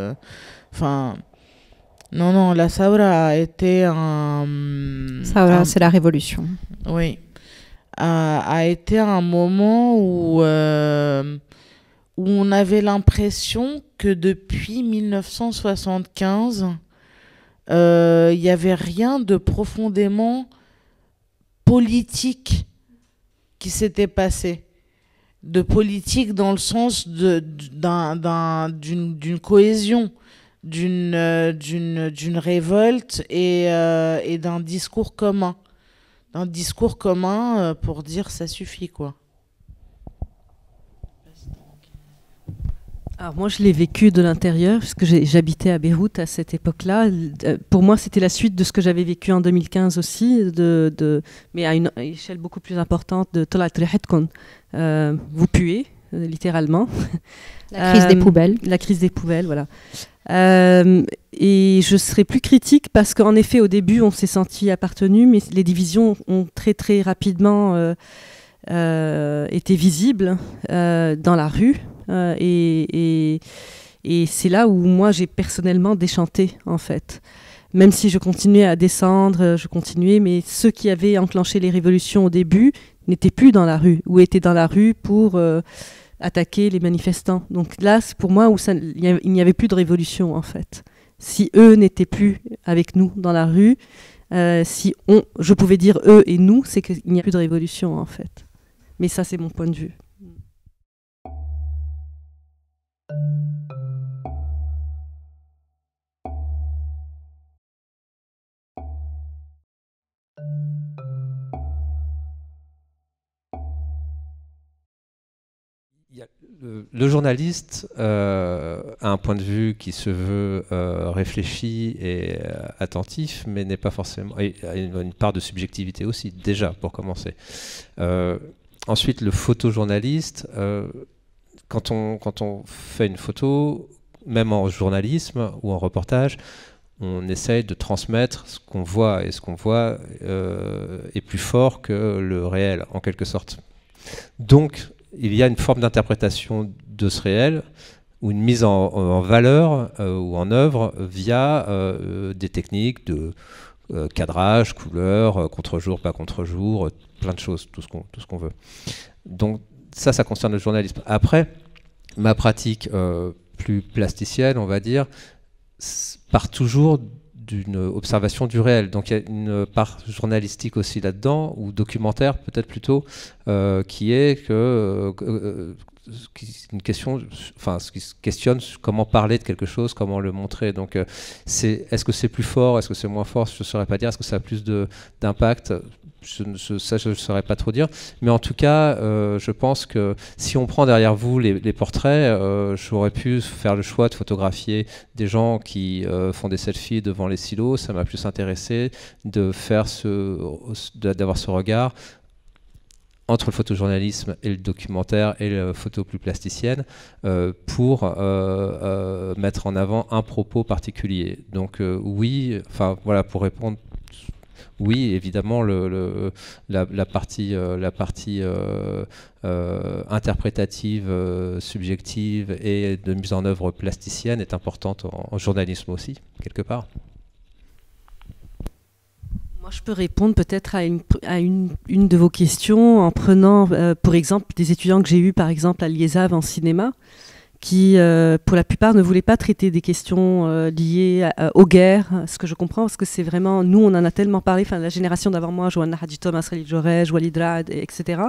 Speaker 5: Enfin. non, non, la Saura a été un. Saura, c'est la révolution. Oui. A, été un moment où où on avait l'impression que depuis 1975, il n'y avait rien de profondément politique qui s'était passée. De politique dans le sens d'une cohésion, d'une euh, révolte et, euh, et d'un discours commun. D'un discours commun euh, pour dire ça suffit, quoi.
Speaker 4: Alors moi, je l'ai vécu de l'intérieur, puisque j'habitais à Beyrouth à cette époque-là. Euh, pour moi, c'était la suite de ce que j'avais vécu en 2015 aussi, de, mais à une échelle beaucoup plus importante, de euh, vous puez, littéralement. La crise des euh, poubelles. La crise des poubelles, voilà. Euh, et je serai plus critique parce qu'en effet, au début, on s'est senti appartenu, mais les divisions ont très très rapidement... été visibles dans la rue, euh, et, c'est là où moi j'ai personnellement déchanté en fait même si je continuais à descendre, je continuais, mais ceux qui avaient enclenché les révolutions au début n'étaient plus dans la rue ou étaient dans la rue pour euh, attaquer les manifestants. Donc là, c'est pour moi où il n'y avait plus de révolution en fait. Si eux n'étaient plus avec nous dans la rue, euh, si on, je pouvais dire eux et nous, c'est qu'il n'y a plus de révolution en fait. Mais ça, c'est mon point de vue.
Speaker 3: Le, journaliste euh, a un point de vue qui se veut euh, réfléchi et euh, attentif, mais n'est pas forcément. Il a une, part de subjectivité aussi, déjà, pour commencer. ensuite, le photojournaliste quand on, quand on fait une photo, même en journalisme ou en reportage, on essaye de transmettre ce qu'on voit et ce qu'on voit euh, est plus fort que le réel en quelque sorte. Donc il y a une forme d'interprétation de ce réel ou une mise en, valeur euh, ou en œuvre via euh, des techniques de cadrage, couleur, contre-jour, pas contre-jour, plein de choses, tout ce qu'on veut. Donc ça, ça concerne le journalisme. Après, ma pratique euh, plus plasticienne, on va dire, part toujours d'une observation du réel. Donc il y a une part journalistique aussi là-dedans, ou documentaire peut-être plutôt, euh, qui est que euh, une question, enfin, qui se questionne comment parler de quelque chose, comment le montrer. Donc, c'est, est-ce que c'est plus fort, est-ce que c'est moins fort Je ne saurais pas dire. Est-ce que ça a plus de, d'impact ça, je ne saurais pas trop dire. Mais en tout cas, euh, je pense que si on prend derrière vous les, portraits, euh, j'aurais pu faire le choix de photographier des gens qui euh, font des selfies devant les silos. Ça m'a plus intéressé de faire ce, d'avoir ce regard entre le photojournalisme et le documentaire et la photo plus plasticienne pour mettre en avant un propos particulier. Donc oui, enfin voilà, pour répondre oui, évidemment, la, partie, euh, euh, euh, interprétative, subjective et de mise en œuvre plasticienne est importante en, journalisme aussi, quelque part.
Speaker 4: Moi, je peux répondre peut-être à, une, de vos questions en prenant, pour exemple, des étudiants que j'ai eus, par exemple, à Liézave en cinéma qui, euh, pour la plupart, ne voulaient pas traiter des questions euh, liées euh, aux guerres, ce que je comprends, parce que c'est vraiment, nous, on en a tellement parlé, enfin, la génération d'avant moi, Joanna Hadjitom, Asrali Jorej, Walid Rad, etc.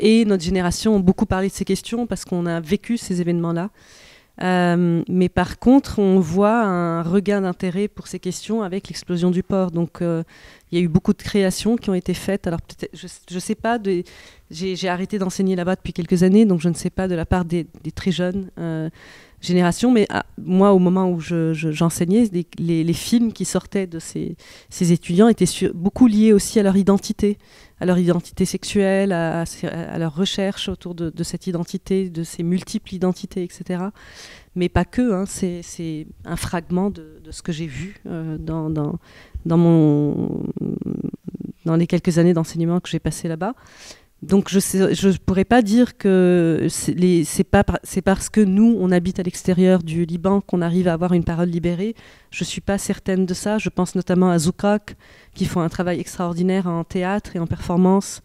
Speaker 4: Et notre génération a beaucoup parlé de ces questions parce qu'on a vécu ces événements-là. Euh, mais par contre, on voit un regain d'intérêt pour ces questions avec l'explosion du port. Donc, euh, il y a eu beaucoup de créations qui ont été faites. Alors, je ne sais pas, j'ai arrêté d'enseigner là-bas depuis quelques années, donc je ne sais pas de la part des, très jeunes euh, générations. Mais ah, moi, au moment où j'enseignais, les, films qui sortaient de ces, étudiants étaient beaucoup liés aussi à leur identité à leur identité sexuelle, à, leur recherche autour de, cette identité, de ces multiples identités, etc. Mais pas que, hein, c'est un fragment de, ce que j'ai vu euh, dans, dans, mon, dans les quelques années d'enseignement que j'ai passé là-bas. Donc je ne pourrais pas dire que c'est pas c'est parce que nous on habite à l'extérieur du Liban qu'on arrive à avoir une parole libérée. Je ne suis pas certaine de ça. Je pense notamment à Zoukak qui font un travail extraordinaire en théâtre et en performance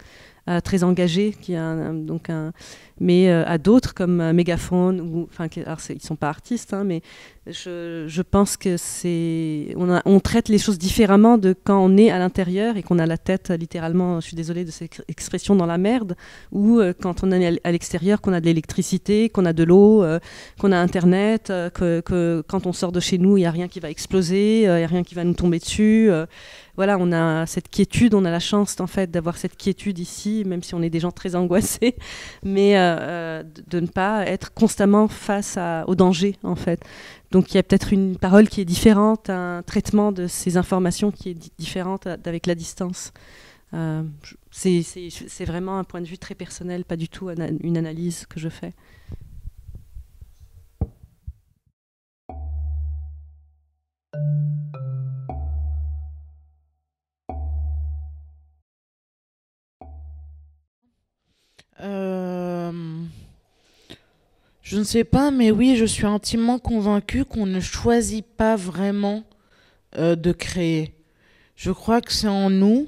Speaker 4: euh, très engagé, qui a donc un, mais euh, à d'autres comme euh, Mégaphone, ou, enfin, ils sont pas artistes, hein, mais je, je, pense que c'est. On, on, traite les choses différemment de quand on est à l'intérieur et qu'on a la tête littéralement, je suis désolée de cette expression, dans la merde, ou euh, quand on est à l'extérieur, qu'on a de l'électricité, qu'on a de l'eau, qu'on a Internet, que, que, quand on sort de chez nous, il n'y a rien qui va exploser, il n'y a rien qui va nous tomber dessus voilà, on a cette quiétude, on a la chance en fait d'avoir cette quiétude ici, même si on est des gens très angoissés. Mais, euh, de ne pas être constamment face au danger, en fait. Donc il y a peut-être une parole qui est différente, un traitement de ces informations qui est différente euh, avec la distance. Euh, c'est vraiment un point de vue très personnel, pas du tout une analyse que je fais.
Speaker 5: Euh, je ne sais pas, mais oui, je suis intimement convaincue qu'on ne choisit pas vraiment euh, de créer. Je crois que c'est en nous,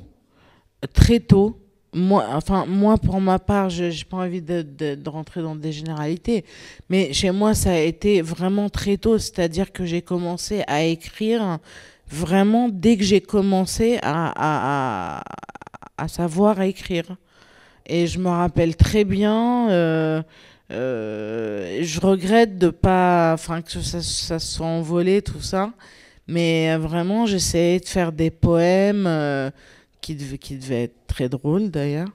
Speaker 5: très tôt. Moi, enfin, moi, pour ma part, je n'ai pas envie de, rentrer dans des généralités, mais chez moi, ça a été vraiment très tôt, c'est-à-dire que j'ai commencé à écrire vraiment dès que j'ai commencé à, à, à savoir écrire. Et je me rappelle très bien, euh, euh, je regrette de pas, enfin que ça, soit envolé tout ça, mais euh, vraiment j'essayais de faire des poèmes qui, qui devaient être très drôles d'ailleurs.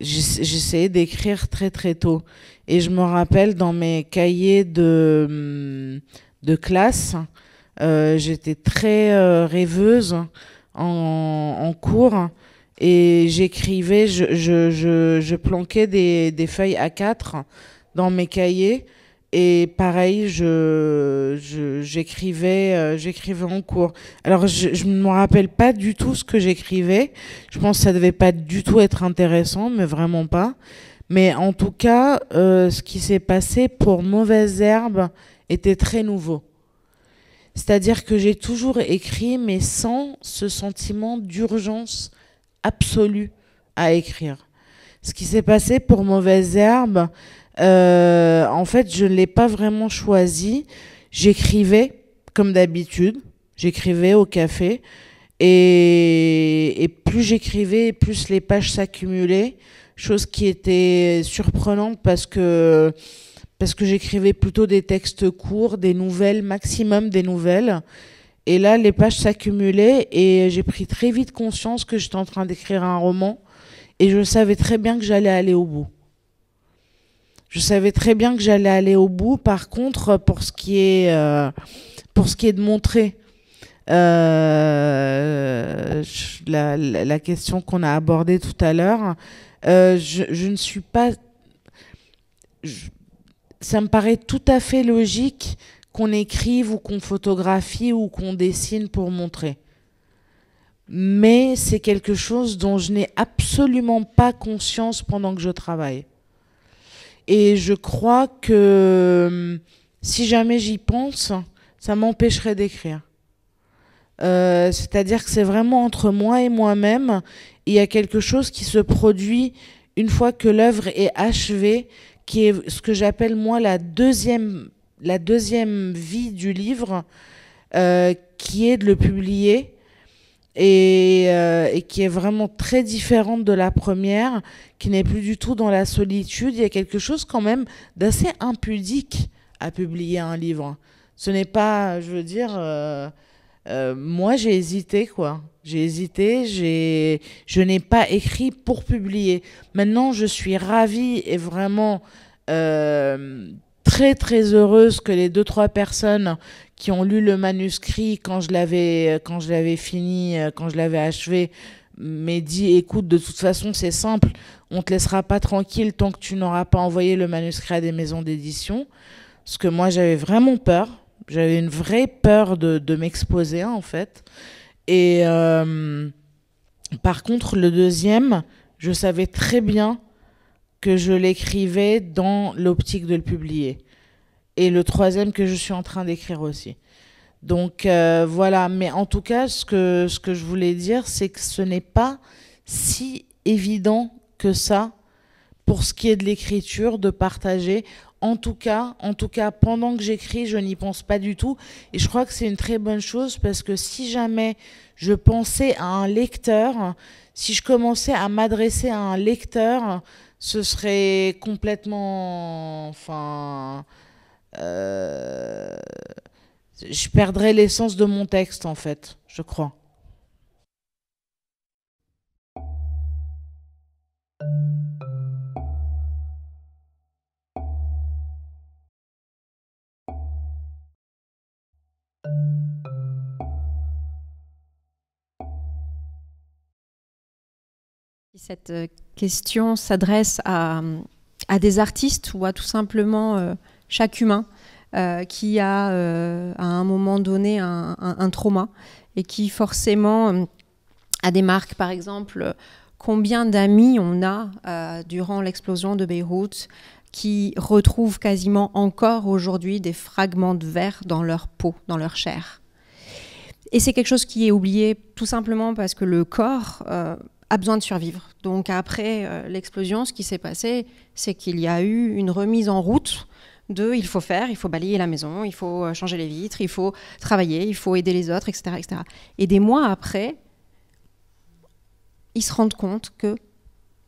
Speaker 5: j'essayais d'écrire très très tôt. Et je me rappelle dans mes cahiers de, hum, de classe, j'étais très rêveuse en, en cours et j'écrivais, je, je, je, planquais des, des feuilles A4 dans mes cahiers. Et pareil, j'écrivais, euh, j'écrivais en cours. Alors, je ne me rappelle pas du tout ce que j'écrivais. Je pense que ça devait pas du tout être intéressant, mais vraiment pas. Mais en tout cas, euh, ce qui s'est passé pour Mauvaise Herbe était très nouveau. C'est-à-dire que j'ai toujours écrit, mais sans ce sentiment d'urgence absolue à écrire. Ce qui s'est passé pour Mauvaise Herbe, euh, en fait, je ne l'ai pas vraiment choisi. J'écrivais, comme d'habitude, j'écrivais au café. Et, plus j'écrivais, plus les pages s'accumulaient. Chose qui était surprenante parce que, parce que j'écrivais plutôt des textes courts, des nouvelles, maximum des nouvelles. Et là, les pages s'accumulaient et j'ai pris très vite conscience que j'étais en train d'écrire un roman et je savais très bien que j'allais aller au bout. Je savais très bien que j'allais aller au bout. Par contre, pour ce qui est, euh, pour ce qui est de montrer euh, la, question qu'on a abordée tout à l'heure, euh, je, ne suis pas. ça me paraît tout à fait logique qu'on écrive ou qu'on photographie ou qu'on dessine pour montrer. Mais c'est quelque chose dont je n'ai absolument pas conscience pendant que je travaille. Et je crois que hum, si jamais j'y pense, ça m'empêcherait d'écrire. Euh, c'est-à-dire que c'est vraiment entre moi et moi-même. Il y a quelque chose qui se produit une fois que l'œuvre est achevée, qui est ce que j'appelle moi la deuxième la deuxième vie du livre, euh, qui est de le publier. Et, euh, qui est vraiment très différente de la première, qui n'est plus du tout dans la solitude. Il y a quelque chose quand même d'assez impudique à publier un livre. Ce n'est pas, je veux dire, euh, moi j'ai hésité quoi. J'ai hésité, j'ai, je n'ai pas écrit pour publier. Maintenant, je suis ravie et vraiment très très heureuse que les deux trois personnes qui ont lu le manuscrit quand je l'avais quand je l'avais fini, quand je l'avais achevé, m'aient dit écoute de toute façon c'est simple, on te laissera pas tranquille tant que tu n'auras pas envoyé le manuscrit à des maisons d'édition. Parce que moi j'avais vraiment peur, j'avais une vraie peur de, m'exposer en fait. Et euh, par contre le deuxième, je savais très bien que je l'écrivais dans l'optique de le publier. Et le troisième que je suis en train d'écrire aussi. Donc euh, voilà, mais en tout cas, ce que, ce que je voulais dire, c'est que ce n'est pas si évident que ça pour ce qui est de l'écriture, de partager. En tout cas, en tout cas, pendant que j'écris, je n'y pense pas du tout. Et je crois que c'est une très bonne chose parce que si jamais je pensais à un lecteur, si je commençais à m'adresser à un lecteur, ce serait complètement. Enfin. Euh, je perdrais l'essence de mon texte, en fait, je crois.
Speaker 2: cette euh, question s'adresse à, des artistes ou à tout simplement euh, chaque humain euh, qui a à un moment donné un, trauma et qui forcément a des marques, par exemple, combien d'amis on a durant l'explosion de Beyrouth qui retrouvent quasiment encore aujourd'hui des fragments de verre dans leur peau, dans leur chair. Et c'est quelque chose qui est oublié tout simplement parce que le corps, a besoin de survivre. Donc après euh, l'explosion, ce qui s'est passé, c'est qu'il y a eu une remise en route de il faut faire, il faut balayer la maison, il faut euh, changer les vitres, il faut travailler, il faut aider les autres, etc. etc. Et des mois après, ils se rendent compte que,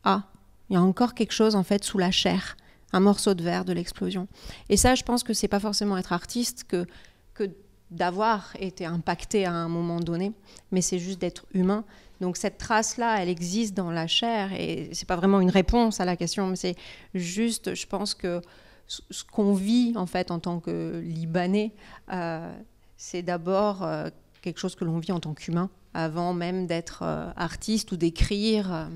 Speaker 2: ah, il y a encore quelque chose en fait sous la chair, un morceau de verre de l'explosion. Et ça, je pense que c'est pas forcément être artiste que, que d'avoir été impacté à un moment donné, mais c'est juste d'être humain donc cette trace-là, elle existe dans la chair et ce n'est pas vraiment une réponse à la question, mais c'est juste, je pense que ce qu'on vit en fait en tant que Libanais, euh, c'est d'abord euh, quelque chose que l'on vit en tant qu'humain avant même d'être euh, artiste ou d'écrire.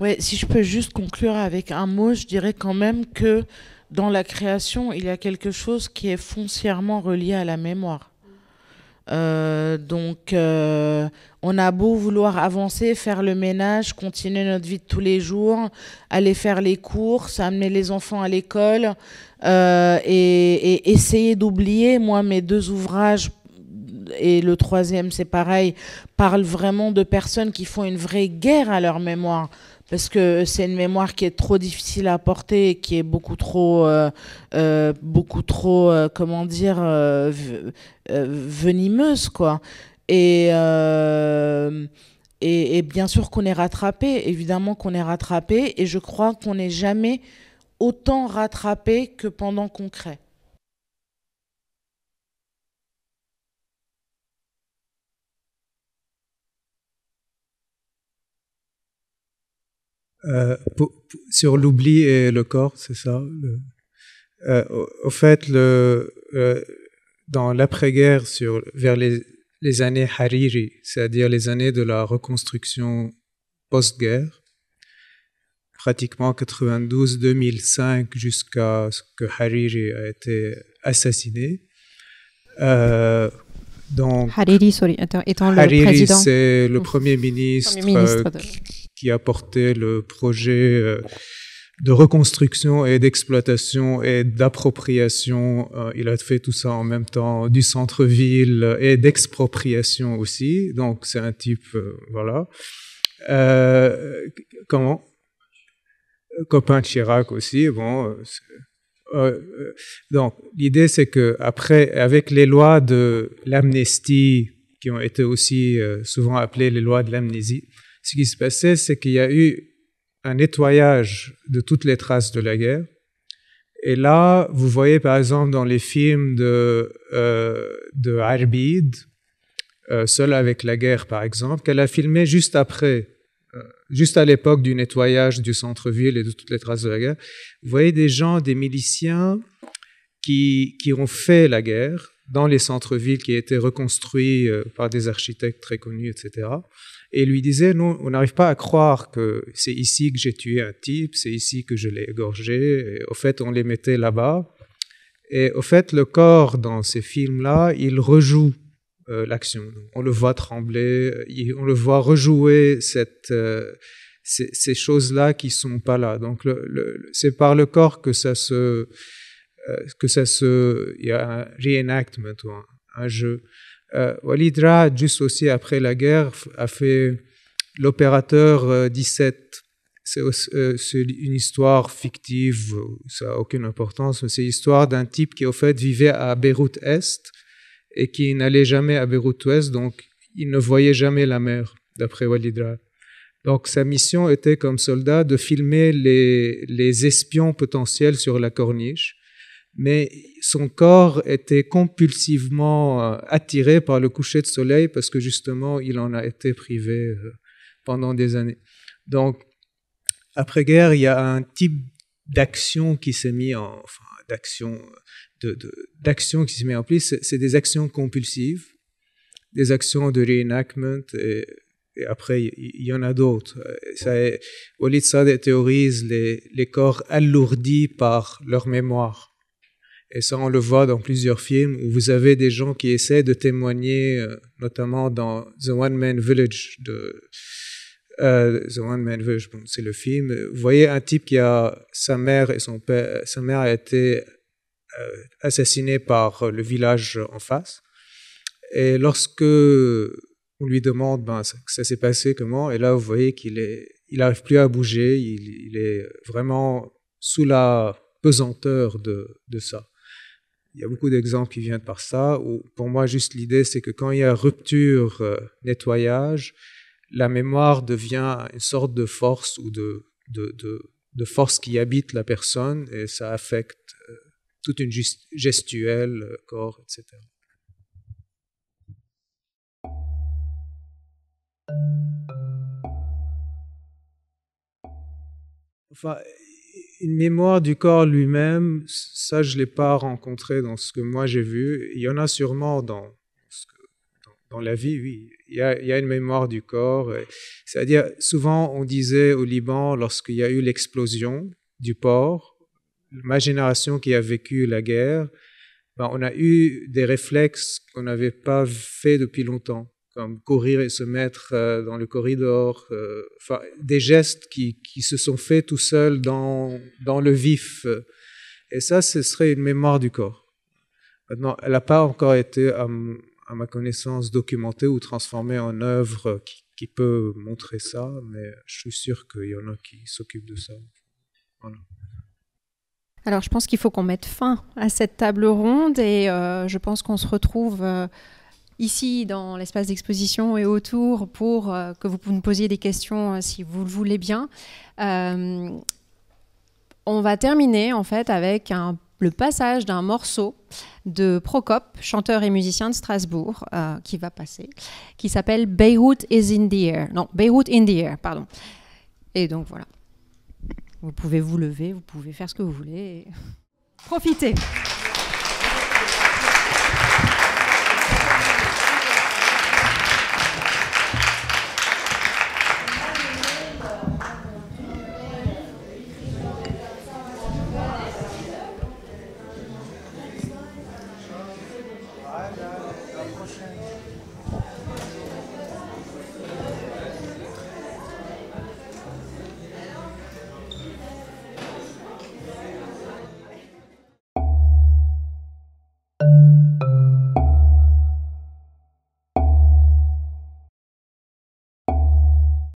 Speaker 5: Oui, si je peux juste conclure avec un mot, je dirais quand même que dans la création, il y a quelque chose qui est foncièrement relié à la mémoire. Euh, donc, euh, on a beau vouloir avancer, faire le ménage, continuer notre vie de tous les jours, aller faire les courses, amener les enfants à l'école euh, et, essayer d'oublier. Moi, mes deux ouvrages et le troisième, c'est pareil, parlent vraiment de personnes qui font une vraie guerre à leur mémoire parce que c'est une mémoire qui est trop difficile à porter et qui est beaucoup trop, euh, euh, beaucoup trop, euh, comment dire, venimeuse, quoi. Et et, bien sûr qu'on est rattrapé, évidemment qu'on est rattrapé, et je crois qu'on n'est jamais autant rattrapé que pendant Concret.
Speaker 6: Euh, sur l'oubli et le corps, c'est ça. Euh, au, fait, le, euh, dans l'après-guerre, sur, vers les, années Hariri, c'est-à-dire les années de la reconstruction post-guerre, pratiquement 92-2005 jusqu'à ce que Hariri ait été assassiné. donc,
Speaker 2: Hariri, sorry, étant
Speaker 6: c'est le premier ministre, qui a porté le projet euh, de reconstruction et d'exploitation et d'appropriation. Euh, il a fait tout ça en même temps du centre-ville et d'expropriation aussi. Donc c'est un type, euh, voilà. comment Copain de Chirac aussi. Bon. donc l'idée c'est que après, avec les lois de l'amnistie qui ont été aussi souvent appelées les lois de l'amnésie, ce qui se passait, c'est qu'il y a eu un nettoyage de toutes les traces de la guerre. Et là, vous voyez par exemple dans les films de, euh, de euh, Seul avec la guerre par exemple, qu'elle a filmé juste après, euh, juste à l'époque du nettoyage du centre-ville et de toutes les traces de la guerre. Vous voyez des gens, des miliciens qui, qui ont fait la guerre dans les centres-villes qui étaient reconstruits euh, par des architectes très connus, etc et lui disait, non, on n'arrive pas à croire que c'est ici que j'ai tué un type, c'est ici que je l'ai égorgé, au fait on les mettait là-bas. Et au fait, le corps dans ces films-là, il rejoue euh, l'action. On le voit trembler, euh, on le voit rejouer cette, euh, ces, choses-là qui sont pas là. Donc c'est par le corps que ça se, que ça se, il y a un reenactment un jeu. Euh, Walidra, juste aussi après la guerre, a fait l'opérateur 17. Euh, euh, c'est une histoire fictive, ça n'a aucune importance, mais c'est l'histoire d'un type qui, au fait, vivait à Beyrouth-Est et qui n'allait jamais à Beyrouth-Ouest, donc il ne voyait jamais la mer, d'après Walid Donc sa mission était, comme soldat, de filmer les espions potentiels sur la corniche mais son corps était compulsivement euh, attiré par le coucher de soleil parce que justement il en a été privé euh, pendant des années. Donc après-guerre, il y a un type d'action qui s'est mis en d'action qui en place, c'est des actions compulsives, des actions de reenactment et, après, il y, en a d'autres. Walid théorise les, les corps alourdis par leur mémoire. Et ça, on le voit dans plusieurs films où vous avez des gens qui essaient de témoigner, euh, notamment dans The One Man Village de euh, The One Man Village, c'est le film. Vous voyez un type qui a sa mère et son père, sa mère a été euh, assassinée par le village en face. Et lorsque on lui demande, ben, ça, s'est passé comment Et là, vous voyez qu'il est, il n'arrive plus à bouger. Il, il est vraiment sous la pesanteur de, de ça. Il y a beaucoup d'exemples qui viennent par ça. Ou pour moi, juste l'idée, c'est que quand il y a rupture, euh, nettoyage, la mémoire devient une sorte de force ou de, de, de, force qui habite la personne et ça affecte euh, toute une gestuelle, euh, corps, etc. Enfin, une mémoire du corps lui-même, ça, je ne l'ai pas rencontré dans ce que moi j'ai vu. Il y en a sûrement dans, dans, la vie, oui. Il y, a, il y a une mémoire du corps. Euh, c'est-à-dire, souvent, on disait au Liban, lorsqu'il y a eu l'explosion du port, ma génération qui a vécu la guerre, ben, on a eu des réflexes qu'on n'avait pas fait depuis longtemps comme courir et se mettre euh, dans le corridor, euh, des gestes qui, qui, se sont faits tout seuls dans, dans le vif. Et ça, ce serait une mémoire du corps. Maintenant, elle n'a pas encore été, à, ma connaissance, documentée ou transformée en œuvre qui, peut montrer ça, mais je suis sûr qu'il y en a qui s'occupent de ça.
Speaker 2: Alors, je pense qu'il faut qu'on mette fin à cette table ronde et euh, je pense qu'on se retrouve ici dans l'espace d'exposition et autour pour euh, que vous nous posiez des questions euh, si vous le voulez bien. Euh, on va terminer en fait avec le passage d'un morceau de Prokop, chanteur et musicien de Strasbourg, qui va passer, qui s'appelle Beirut is in the air. Non, Beirut in the air, pardon. Et donc voilà. Vous pouvez vous lever, vous pouvez faire ce que vous voulez. Profitez.